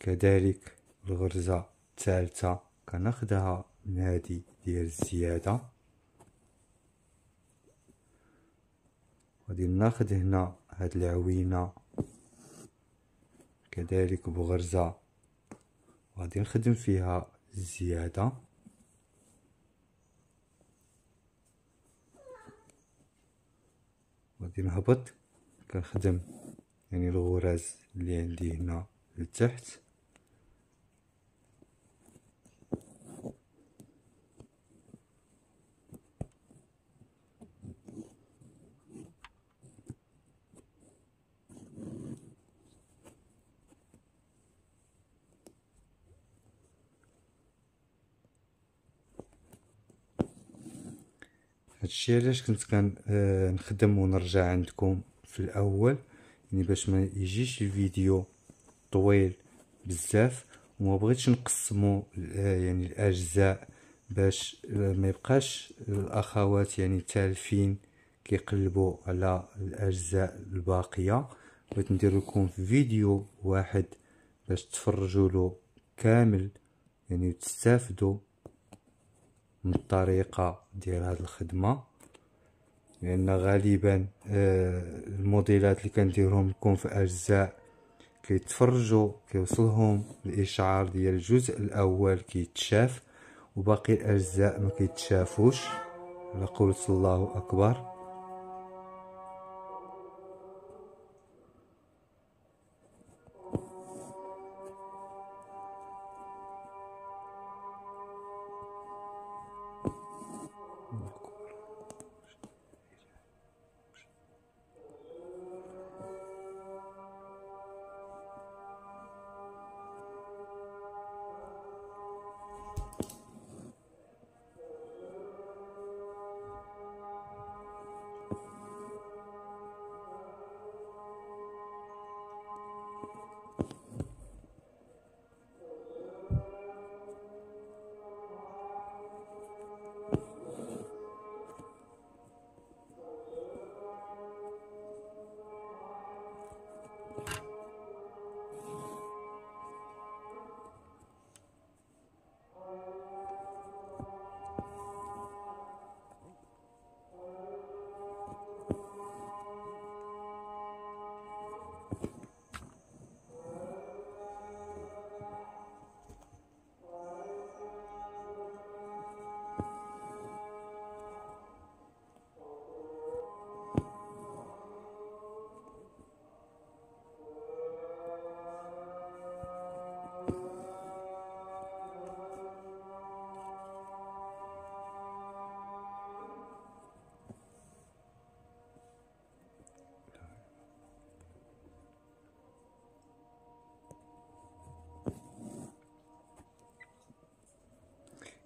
كذلك الغرزة الثالثة كناخدها من هادي ديال الزيادة غادي ناخد هنا هاد العوينة كذلك بغرزة غادي نخدم فيها الزيادة غادي نهبط كنخدم يعني الغراز اللي عندي هنا لتحت هادشي علاش كنت كنخدم آه، ونرجع عندكم في الاول يعني باش ما يجيش الفيديو طويل بزاف وما بغيتش نقسمو آه، يعني الاجزاء باش آه، ما يبقاش الاخوات يعني تالفين كيقلبوا على الاجزاء الباقيه بغيت ندير لكم فيديو واحد باش تفرجوا له كامل يعني تستافدوا من الطريقه ديال هذه الخدمه لان غالبا آه، الموديلات اللي كنديرهم يكون في اجزاء كيتفرجوا كيوصلهم الاشعار ديال الجزء الاول كيتشاف وباقي الاجزاء ما كيتشافوش لا الله اكبر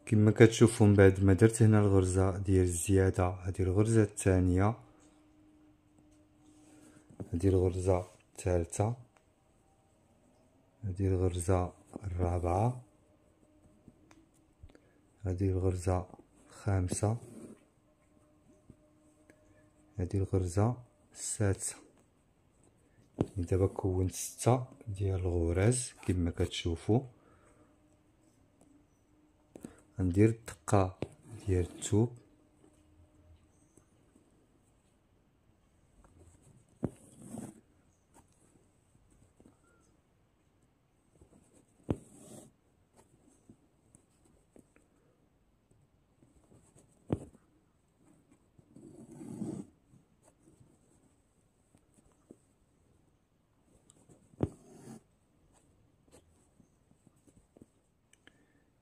كما كتشوفوا من بعد ما درت هنا الغرزه ديال الزياده هذه الغرزه الثانيه هذه الغرزه الثالثه هذه الغرزه الرابعه هذه الغرزه الخامسه هذه الغرزه السادسه دابا كونت ستة ديال الغرز كما كتشوفوا غندير الدقه ديال التوب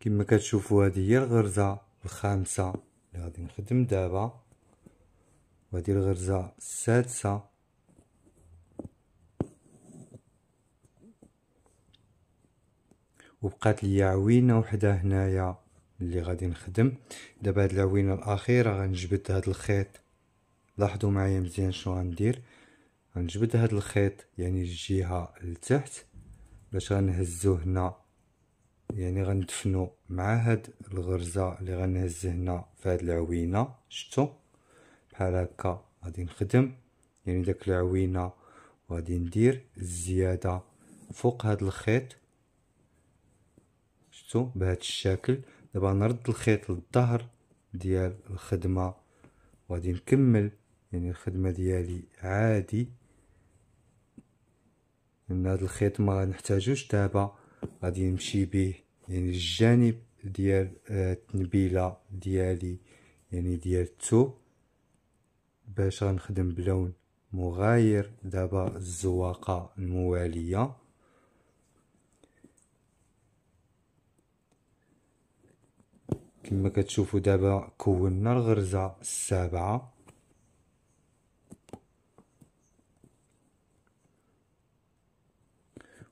كما كتشوفوا هذه هي الغرزه الخامسه اللي غادي نخدم دابا وهذه الغرزه السادسه وبقات لي عوينه وحده هنايا اللي غادي نخدم دابا هاد العوينه الاخيره غنجبد هاد الخيط لاحظوا معايا مزيان شنو غندير غنجبد هاد الخيط يعني الجهه لتحت باش غنهزو هنا يعني غندفنو مع هاد الغرزه اللي غنهز هنا في هاد العوينه شتو بحال هكا غادي نخدم يعني داك العوينه وغادي ندير الزياده فوق هاد الخيط شتو بهاد الشكل دابا نرد الخيط للظهر ديال الخدمه وغادي نكمل يعني الخدمه ديالي عادي لان هاد الخيط ما غنحتاجوش دابا غادي نمشي به يعني الجانب ديال آه، التنبيله ديالي يعني ديال الثوب باش غنخدم بلون مغاير دابا الزواقه المواليه كما كتشوفوا دابا كونا الغرزه السابعه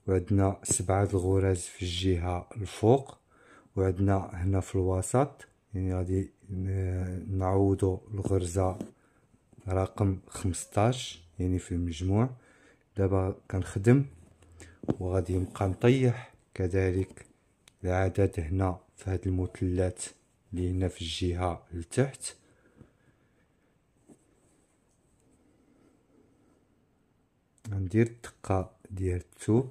وعندنا سبعة الغرز في الجهة الفوق وعندنا هنا في الوسط يعني غادي آه، نعوضو الغرزة رقم خمسطاش يعني في المجموع دابا كنخدم وغادي نبقى نطيح كذلك العدد هنا في هاد المثلات اللي هنا في الجهة لتحت غندير الدقة ديال الثوب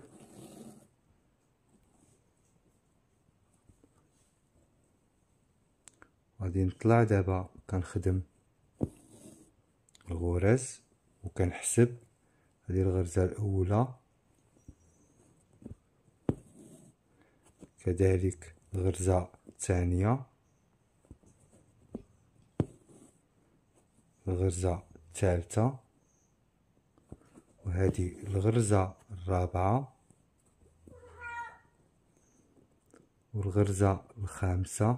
غادي نطلع دابا كنخدم الغرز وكنحسب هذه الغرزه الاولى كذلك الغرزه الثانيه الغرزه الثالثه وهذه الغرزه الرابعه والغرزه الخامسه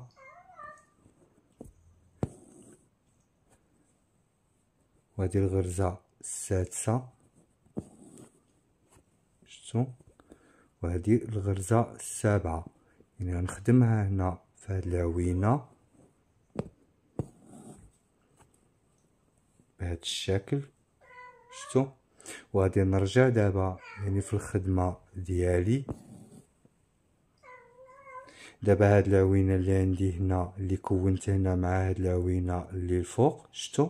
وهذه الغرزة السادسة شتو وهذه الغرزة السابعة يعني غنخدمها هنا في هاد العوينة بهذا الشكل شتو وغادي نرجع دابا يعني في الخدمة ديالي دابا هاد العوينة اللي عندي هنا اللي كونت هنا مع هاد العوينة اللي الفوق شتو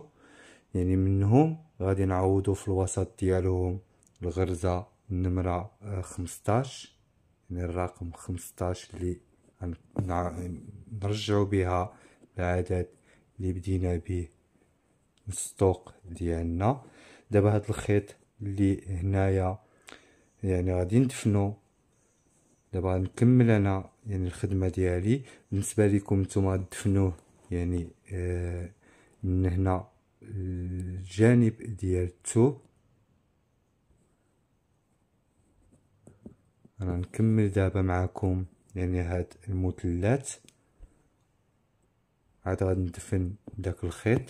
يعني منهم غادي نعوضو في الوسط ديالهم الغرزة النمرة آه، خمسطاش يعني الرقم خمسطاش اللي نرجعو بها العدد اللي بدينا به السطوق ديالنا دابا هاد الخيط اللي هنايا يعني غادي ندفنو دابا نكمل انا يعني الخدمه ديالي بالنسبه لكم نتوما دفنوه يعني آه من هنا الجانب ديال الثوب انا نكمل دابا معكم يعني هاد المثلث عاد غندفن داك الخيط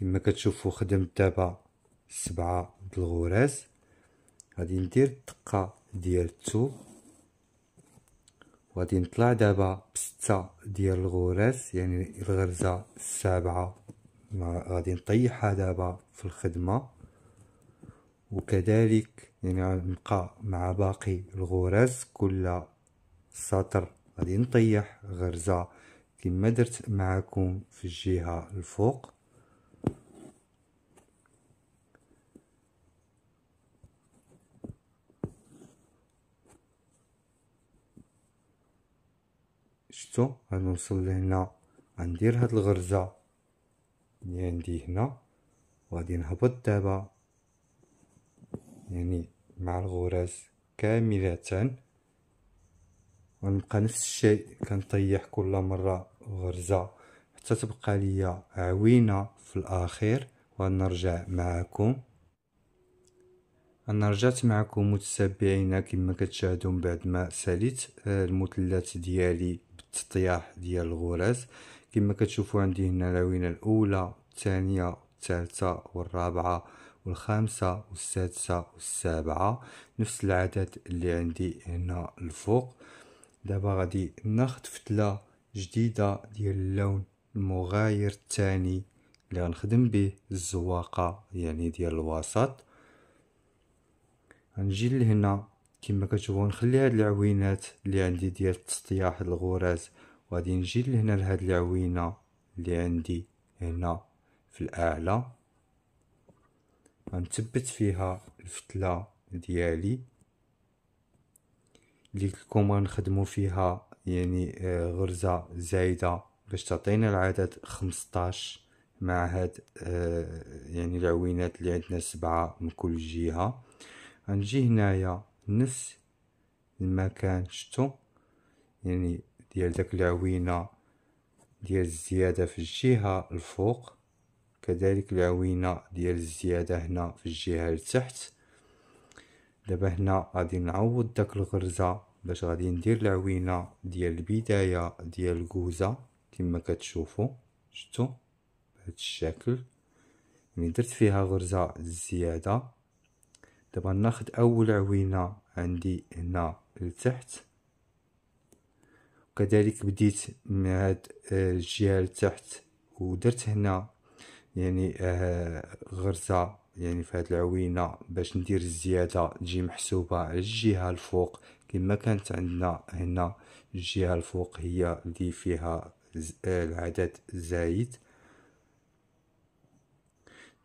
كما كتشوفوا خدمت دابا سبعة د الغراس غادي ندير الدقة ديال الثوب وغادي نطلع دابا بستة ديال الغراس يعني الغرزة السابعة غادي نطيحها دابا في الخدمة وكذلك يعني غنبقى مع باقي الغراس كل سطر غادي نطيح غرزة كما درت معكم في الجهة الفوق شتو غنوصل لهنا غندير هاد الغرزة اللي يعني عندي هنا وغادي نهبط دابا يعني مع الغراز كاملة ونبقى نفس الشيء كنطيح كل مرة غرزة حتى تبقى ليا عوينة في الأخير ونرجع معكم انا رجعت معكم متتبعينا كما كتشاهدون بعد ما ساليت آه، المثلث ديالي التطياح ديال الغراس كما كتشوفوا عندي هنا العوينه الاولى الثانيه الثالثه والرابعه والخامسة والسادسة والسابعة نفس العدد اللي عندي هنا الفوق دابا غادي ناخد فتلة جديدة ديال اللون المغاير الثاني اللي غنخدم به الزواقة يعني ديال الوسط غنجي لهنا كما كتشوفوا نخلي هاد العوينات اللي عندي ديال التسطيح الغراز وغادي نجي لهنا لهاد العوينه اللي عندي هنا في الاعلى غنثبت فيها الفتله ديالي اللي لكم غنخدموا فيها يعني آه، غرزه زايده باش تعطينا العدد 15 مع هاد آه، يعني العوينات اللي عندنا سبعة من كل جهة غنجي هنايا نفس المكان شتو يعني ديال داك العوينه ديال الزياده في الجهه الفوق كذلك العوينه ديال الزياده هنا في الجهه التحت دابا هنا غادي نعوض داك الغرزه باش غادي ندير العوينه ديال البدايه ديال الكوزه كما كتشوفوا شتو بهذا الشكل يعني درت فيها غرزه زياده دابا ناخد اول عوينه عندي هنا لتحت وكذلك بديت من هاد الجهه لتحت ودرت هنا يعني آه غرزه يعني في هاد العوينه باش ندير الزياده تجي محسوبه على الجهه الفوق كما كانت عندنا هنا الجهه الفوق هي اللي فيها آه، العدد زايد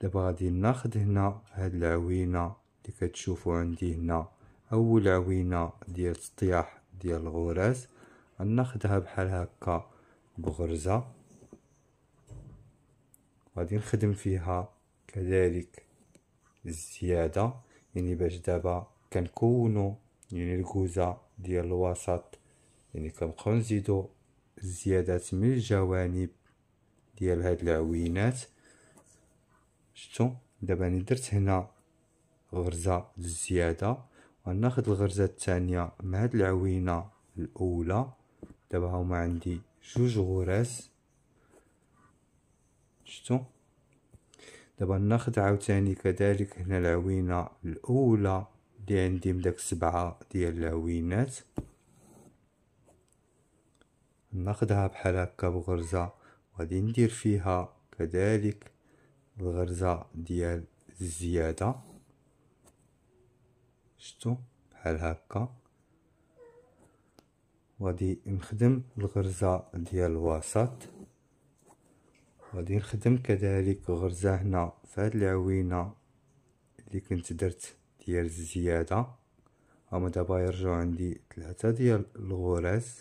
دابا غادي ناخد هنا هاد العوينه اللي كتشوفوا عندي هنا اول عوينه ديال الطياح ديال الغراس غناخدها بحال هكا بغرزه غادي نخدم فيها كذلك الزياده يعني باش دابا كنكونوا يعني الكوزه ديال الوسط يعني كنبقاو نزيدو الزيادات من الجوانب ديال هاد العوينات شفتو دابا ندرت درت هنا غرزة للزيادة غناخد الغرزة الثانية مع هاد العوينة الأولى دابا هما عندي جوج غراس شتو دابا ناخد عاوتاني كذلك هنا العوينة الأولى لي عندي من داك سبعة ديال العوينات ناخدها بحال هكا بغرزة وغادي ندير فيها كذلك الغرزة ديال الزيادة شتو بحال هكا وغادي نخدم الغرزه ديال الوسط وغادي نخدم كذلك غرزه هنا في هاد العوينه اللي كنت درت ديال الزياده هما دابا يرجعو عندي ثلاثه ديال الغرز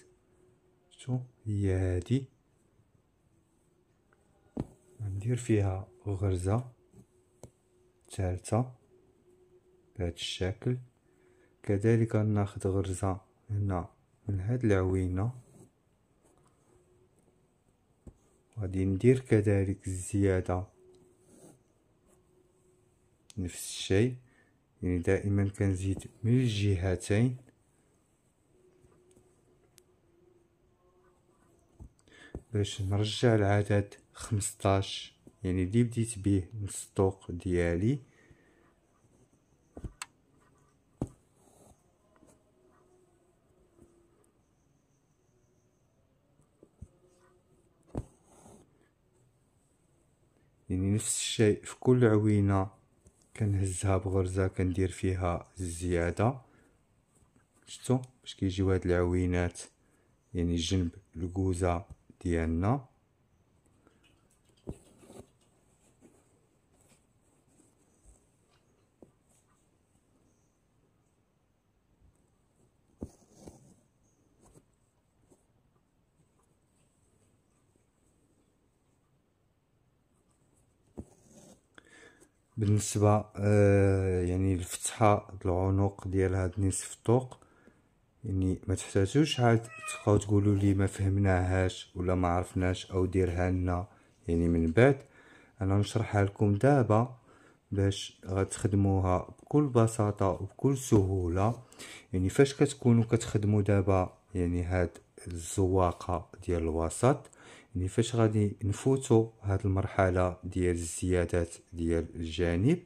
شتو هي هادي ندير فيها غرزه تالتة بهاد الشكل كذلك ناخد غرزة هنا من هاد العوينة غادي ندير كذلك الزيادة نفس الشيء يعني دائما كنزيد من الجهتين باش نرجع العدد خمسطاش يعني اللي بديت به من الصندوق ديالي يعني نفس الشيء في كل عوينة كنهزها بغرزة كندير فيها الزيادة شتو باش كيجيو هاد العوينات يعني جنب الكوزة ديالنا بالنسبه آه يعني الفتحه العنق ديال هاد النصف الطوق يعني ما تحتاجوش عاد تبقاو تقولوا لي ما فهمناهاش ولا ما عرفناش او ديرها لنا يعني من بعد انا نشرحها لكم دابا باش غتخدموها بكل بساطه وبكل سهوله يعني فاش كتكونوا كتخدموا دابا يعني هاد الزواقه ديال الوسط يعني فاش غادي نفوتو هاد المرحله ديال الزيادات ديال الجانب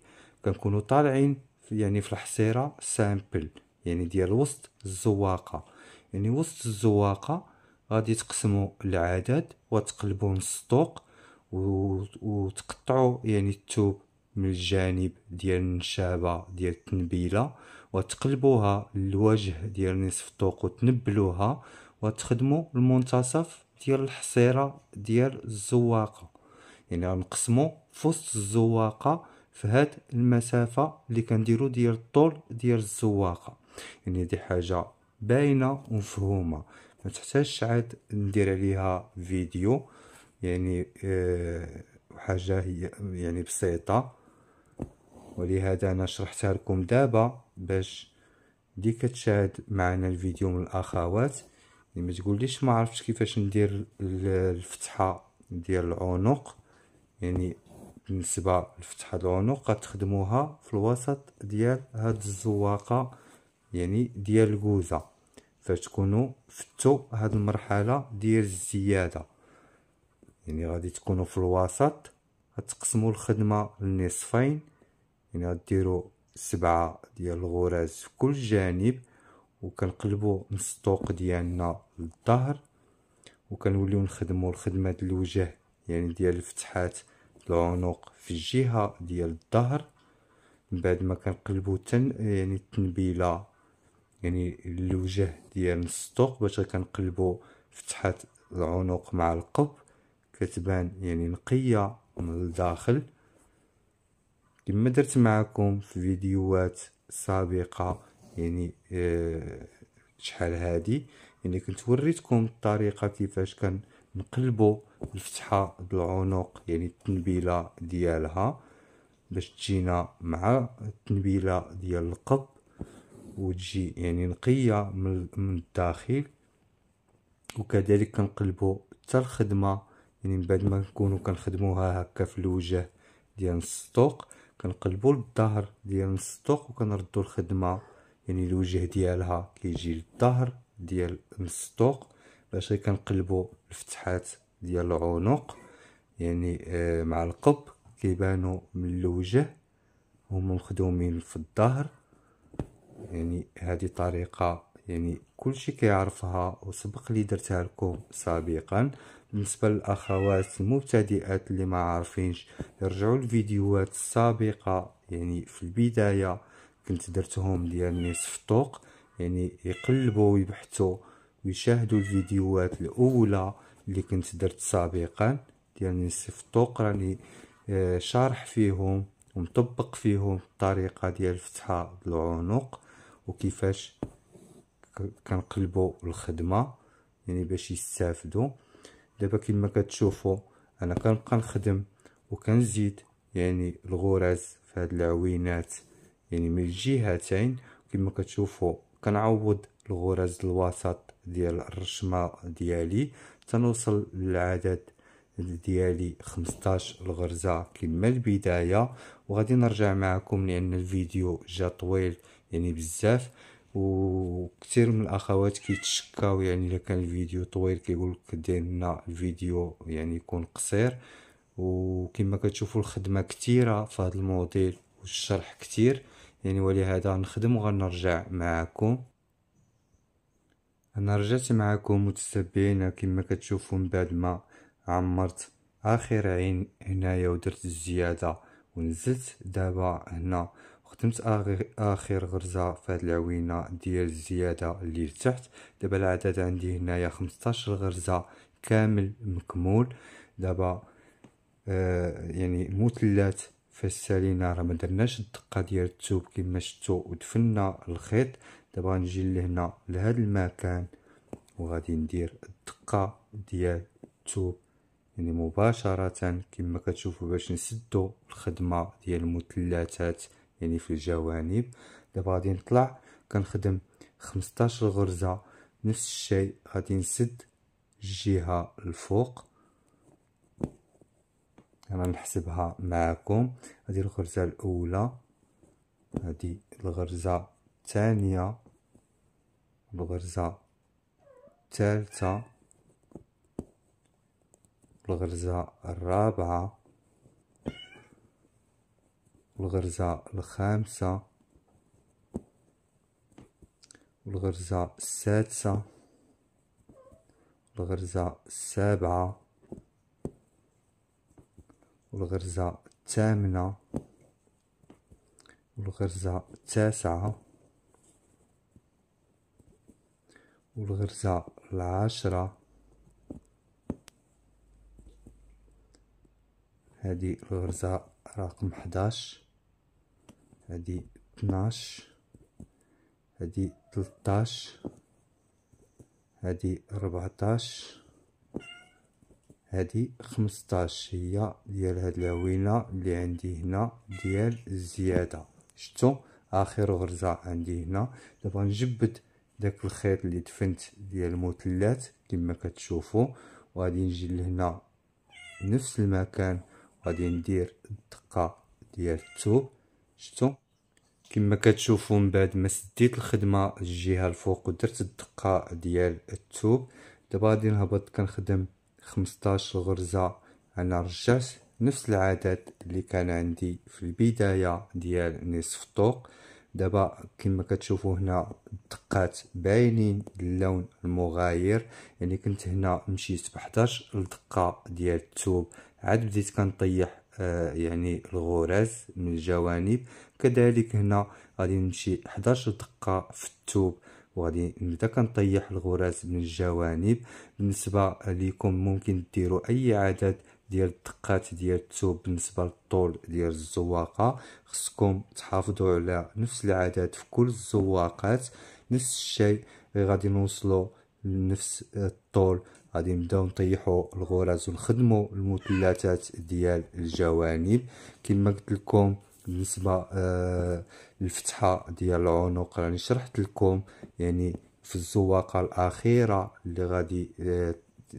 كنكونوا طالعين في يعني في الحصيره سامبل يعني ديال وسط الزواقه يعني وسط الزواقه غادي تقسموا العدد وتقلبوا السطوق وتقطعوا يعني الثوب من الجانب ديال النشابه ديال التنبيله وتقلبوها للوجه ديال نصف الطوق وتنبلوها وتخدموا المنتصف ديال الحصيره ديال الزواقه يعني غنقسمو فوسط الزواقه في هاد المسافه اللي كنديرو ديال الطول ديال الزواقه يعني دي حاجه باينه ومفهومه ما تحتاجش عاد ندير عليها فيديو يعني أه حاجه هي يعني بسيطه ولهذا انا شرحتها لكم دابا باش اللي كتشاهد معنا الفيديو من الاخوات يعني ما تقوليش ما عرفتش كيفاش ندير الفتحه ديال العنق يعني بالنسبه لفتحه العنق غتخدموها في الوسط ديال هاد الزواقه يعني ديال الكوزه فاش فتو هاد المرحله ديال الزياده يعني غادي تكونوا في الوسط غتقسموا الخدمه لنصفين يعني غديروا سبعه ديال الغراز في كل جانب وكنقلبوا من السطوق ديالنا للظهر وكنوليو نخدموا الخدمه ديال الوجه يعني ديال الفتحات العنق في الجهه ديال الظهر من بعد ما كنقلبوا تن يعني التنبيله يعني الوجه ديال السطوق باش كنقلبوا فتحات العنق مع القب كتبان يعني نقيه من الداخل كما درت معكم في فيديوهات سابقه يعني آه، شحال هادي يعني كنت وريتكم الطريقه كيفاش نقلبو الفتحه د العنق يعني التنبيله ديالها باش تجينا مع التنبيله ديال القب وتجي يعني نقيه من الداخل وكذلك كنقلبو حتى الخدمه يعني من بعد ما نكونو كنخدموها هكا في الوجه ديال السطوق كنقلبو للظهر ديال السطوق وكنردو الخدمه يعني الوجه ديالها كيجي للظهر ديال السطوق باش غير كنقلبوا الفتحات ديال العنق يعني آه مع القب كيبانوا من الوجه هما مخدومين في الظهر يعني هذه طريقه يعني كلشي كيعرفها وسبق لي درتها لكم سابقا بالنسبه للاخوات المبتدئات اللي ما عارفينش يرجعوا الفيديوهات السابقه يعني في البدايه كنت درتهم ديال الناس في الطوق يعني يقلبوا ويبحثوا ويشاهدوا الفيديوهات الاولى اللي كنت درت سابقا ديال الناس في الطوق راني آه، شارح فيهم ومطبق فيهم الطريقه ديال فتحه العنق وكيفاش كنقلبوا الخدمه يعني باش يستافدوا دابا كما كتشوفوا انا كنبقى نخدم وكنزيد يعني الغرز في هاد العوينات يعني من الجهتين كما كتشوفوا كنعوض الغرز الوسط ديال الرشمه ديالي تنوصل للعدد ديالي 15 الغرزه كما البدايه وغادي نرجع معكم لان الفيديو جا طويل يعني بزاف وكثير من الاخوات كيتشكاو يعني اذا كان الفيديو طويل كيقول لك دير الفيديو يعني يكون قصير وكما كتشوفوا الخدمه كثيره في هذا الموديل والشرح كثير يعني ولهذا نخدم وغنرجع معاكم انا رجعت معاكم متتبعينا كما كتشوفوا من بعد ما عمرت اخر عين هنايا ودرت الزياده ونزلت دابا هنا خدمت اخر غرزه في هاد العوينه ديال الزياده اللي لتحت دابا العدد عندي هنايا 15 غرزه كامل مكمول دابا آه يعني مثلث فسالينا راه ما درناش الدقه ديال الثوب كما شفتوا ودفنا الخيط دابا غنجي لهنا لهذا المكان وغادي ندير الدقه ديال الثوب يعني مباشره كما كتشوفوا باش نسدوا الخدمه ديال المثلثات يعني في الجوانب دابا غادي نطلع كنخدم 15 غرزه نفس الشيء غادي نسد الجهه الفوق غنحسبها معكم هذه الغرزه الاولى هذه الغرزه الثانيه الغرزه الثالثه الغرزه الرابعه الغرزه الخامسه الغرزه السادسه الغرزه السابعه والغرزة الثامنة والغرزة التاسعة والغرزة العاشرة هذه الغرزة رقم 11 هذه 12 هذه 13 هذه 14 هادي خمسطاش هي ديال هاد العوينه اللي عندي هنا ديال الزياده شتو اخر غرزه عندي هنا دابا نجبد داك الخيط اللي دفنت ديال المثلث كما كتشوفوا وغادي نجي لهنا نفس المكان غادي ندير الدقه ديال الثوب شتو كما كتشوفوا من بعد ما سديت الخدمه الجهه الفوق ودرت الدقه ديال الثوب دابا غادي نهبط كنخدم 15 غرزة أنا رجعت نفس العدد اللي كان عندي في البداية ديال نصف الطوق دابا كما كتشوفوا هنا الدقات باينين اللون المغاير يعني كنت هنا مشيت ب 11 الدقه ديال الثوب عاد بديت كنطيح آه يعني الغرز من الجوانب كذلك هنا غادي نمشي 11 دقه في الثوب وغادي نبدا كنطيح الغراز من الجوانب بالنسبه ليكم ممكن ديروا اي عدد ديال الدقات ديال الثوب بالنسبه للطول ديال الزواقه خصكم تحافظوا على نفس العدد في كل الزواقات نفس الشيء غادي نوصلوا لنفس الطول غادي نبداو نطيحوا الغراز ونخدموا المثلثات ديال الجوانب كما قلت لكم بالنسبه آه للفتحه ديال العنق راني شرحت لكم يعني في الزواقه الاخيره اللي غادي آه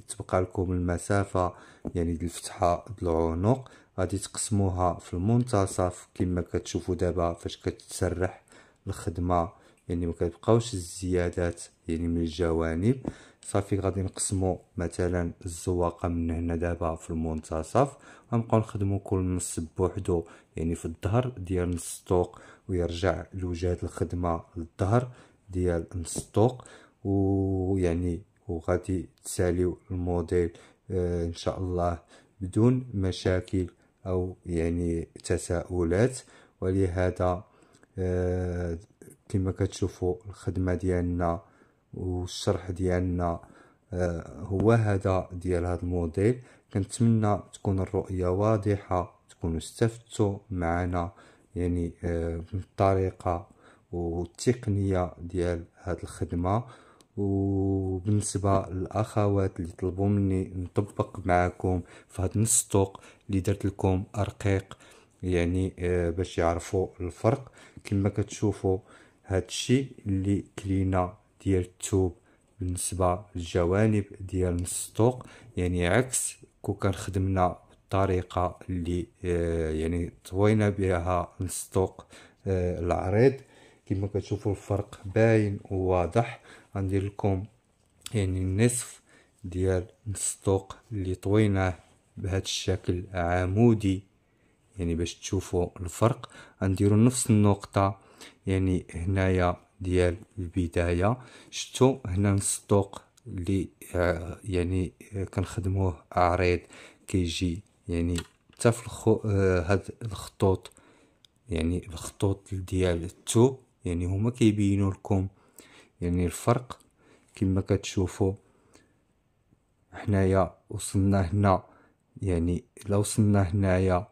تبقى لكم المسافه يعني ديال الفتحه ديال العنق غادي تقسموها في المنتصف كما كتشوفوا دابا فاش كتسرح الخدمه يعني ما كتبقاوش الزيادات يعني من الجوانب صافي غادي نقسمو مثلا الزواقه من هنا دابا في المنتصف غنبقاو نخدمو كل نص بوحدو يعني في الظهر ديال نص الطوق ويرجع لوجهه الخدمه للظهر ديال نص الطوق ويعني وغادي تساليو الموديل آه ان شاء الله بدون مشاكل او يعني تساؤلات ولهذا آه كما كتشوفوا الخدمه ديالنا والشرح ديالنا آه، هو هذا ديال هذا الموديل كنتمنى تكون الرؤيه واضحه تكونوا استفدتوا معنا يعني آه، بالطريقه والتقنيه ديال هذه الخدمه وبالنسبه للاخوات اللي طلبوا مني نطبق معكم في هذا نص الطوق اللي درت لكم رقيق يعني آه، باش يعرفوا الفرق كما كتشوفوا هذا الشيء اللي كلينا ديال الثوب بالنسبه للجوانب ديال السطوق يعني عكس كون كان خدمنا بالطريقه اللي آه، يعني طوينا بها السطوق آه، العريض كما كتشوفوا الفرق باين وواضح غندير لكم يعني النصف ديال السطوق اللي طويناه بهذا الشكل عمودي يعني باش تشوفوا الفرق غنديروا نفس النقطه يعني هنايا ديال البدايه شتو هنا السطوق اللي آه، يعني آه، كنخدموه عريض كيجي يعني حتى في الخو... آه، هاد الخطوط يعني الخطوط ديال التو يعني هما كيبينوا لكم يعني الفرق كما كتشوفوا حنايا وصلنا هنا يعني لو وصلنا هنايا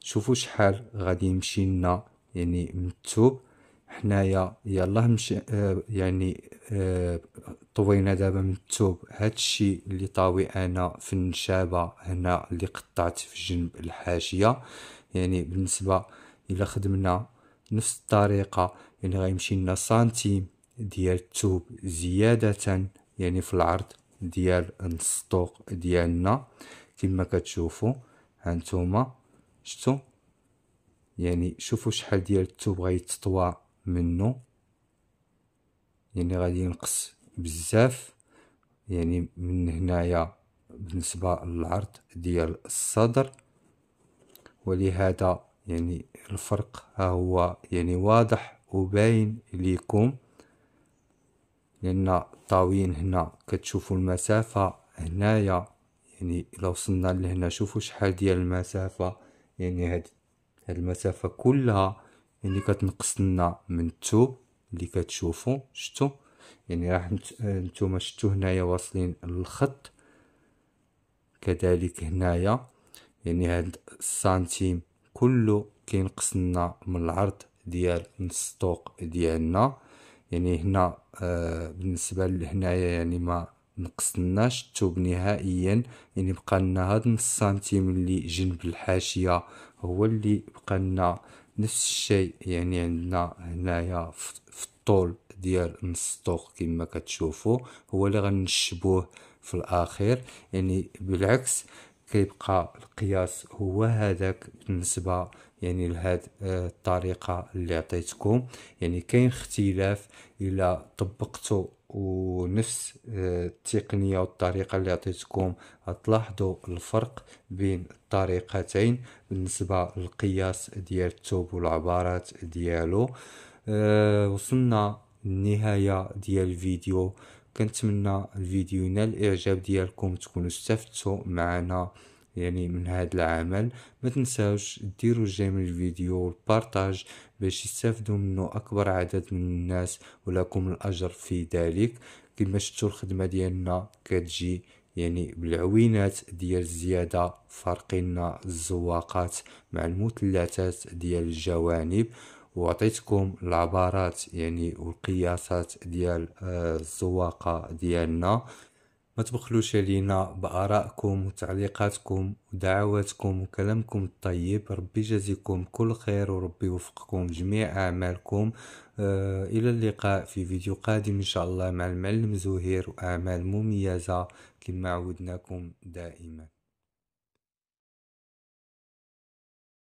شوفوا شحال غادي يمشي لنا يعني من التوب حنايا يلاه مشي آه، يعني آه، طوينا دابا من التوب هادشي اللي طاوي انا في النشابه هنا اللي قطعت في جنب الحاشيه يعني بالنسبه الى خدمنا نفس الطريقه يعني غيمشي لنا سنتيم ديال التوب زياده يعني في العرض ديال السطوق ديالنا كما كتشوفوا هانتوما شفتوا يعني شوفوا شحال ديال التوب غيتطوى منه يعني غادي ينقص بزاف يعني من هنايا بالنسبة للعرض ديال الصدر ولهذا يعني الفرق ها هو يعني واضح وباين ليكم لان طاوين هنا كتشوفوا المسافة هنايا يعني لو وصلنا لهنا شوفوا شحال ديال المسافة يعني هاد المسافة كلها يعني كتنقص لنا من الثوب اللي كتشوفوا شتو يعني راح نتوما شتو هنايا واصلين للخط كذلك هنايا يعني هاد السنتيم كله كينقص لنا من العرض ديال نص ديالنا يعني هنا آه بالنسبه لهنايا يعني ما نقصناش الثوب نهائيا يعني بقى لنا هاد نص سنتيم اللي جنب الحاشيه هو اللي بقى لنا نفس الشيء يعني عندنا هنايا في الطول ديال نص الطوق كما كتشوفوا هو اللي غنشبوه في الاخير يعني بالعكس كيبقى القياس هو هذاك بالنسبه يعني لهاد آه، الطريقة اللي عطيتكم يعني كاين اختلاف إلى طبقتو ونفس آه، التقنية والطريقة اللي عطيتكم غتلاحظوا الفرق بين الطريقتين بالنسبة للقياس ديال التوب والعبارات ديالو آه، وصلنا النهاية ديال الفيديو كنتمنى الفيديو ينال الاعجاب ديالكم تكونوا استفدتوا معنا يعني من هذا العمل ما تنساوش ديروا جيم الفيديو والبارتاج باش يستافدوا منه اكبر عدد من الناس ولكم الاجر في ذلك كما شفتوا الخدمه ديالنا كتجي يعني بالعوينات ديال الزياده فارقين الزواقات مع المثلثات ديال الجوانب وعطيتكم العبارات يعني والقياسات ديال آه، الزواقه ديالنا ما تبخلوش علينا بآرائكم وتعليقاتكم ودعواتكم وكلامكم الطيب ربي يجازيكم كل خير وربي يوفقكم جميع أعمالكم آه إلى اللقاء في فيديو قادم إن شاء الله مع المعلم زهير وأعمال مميزة كما عودناكم دائما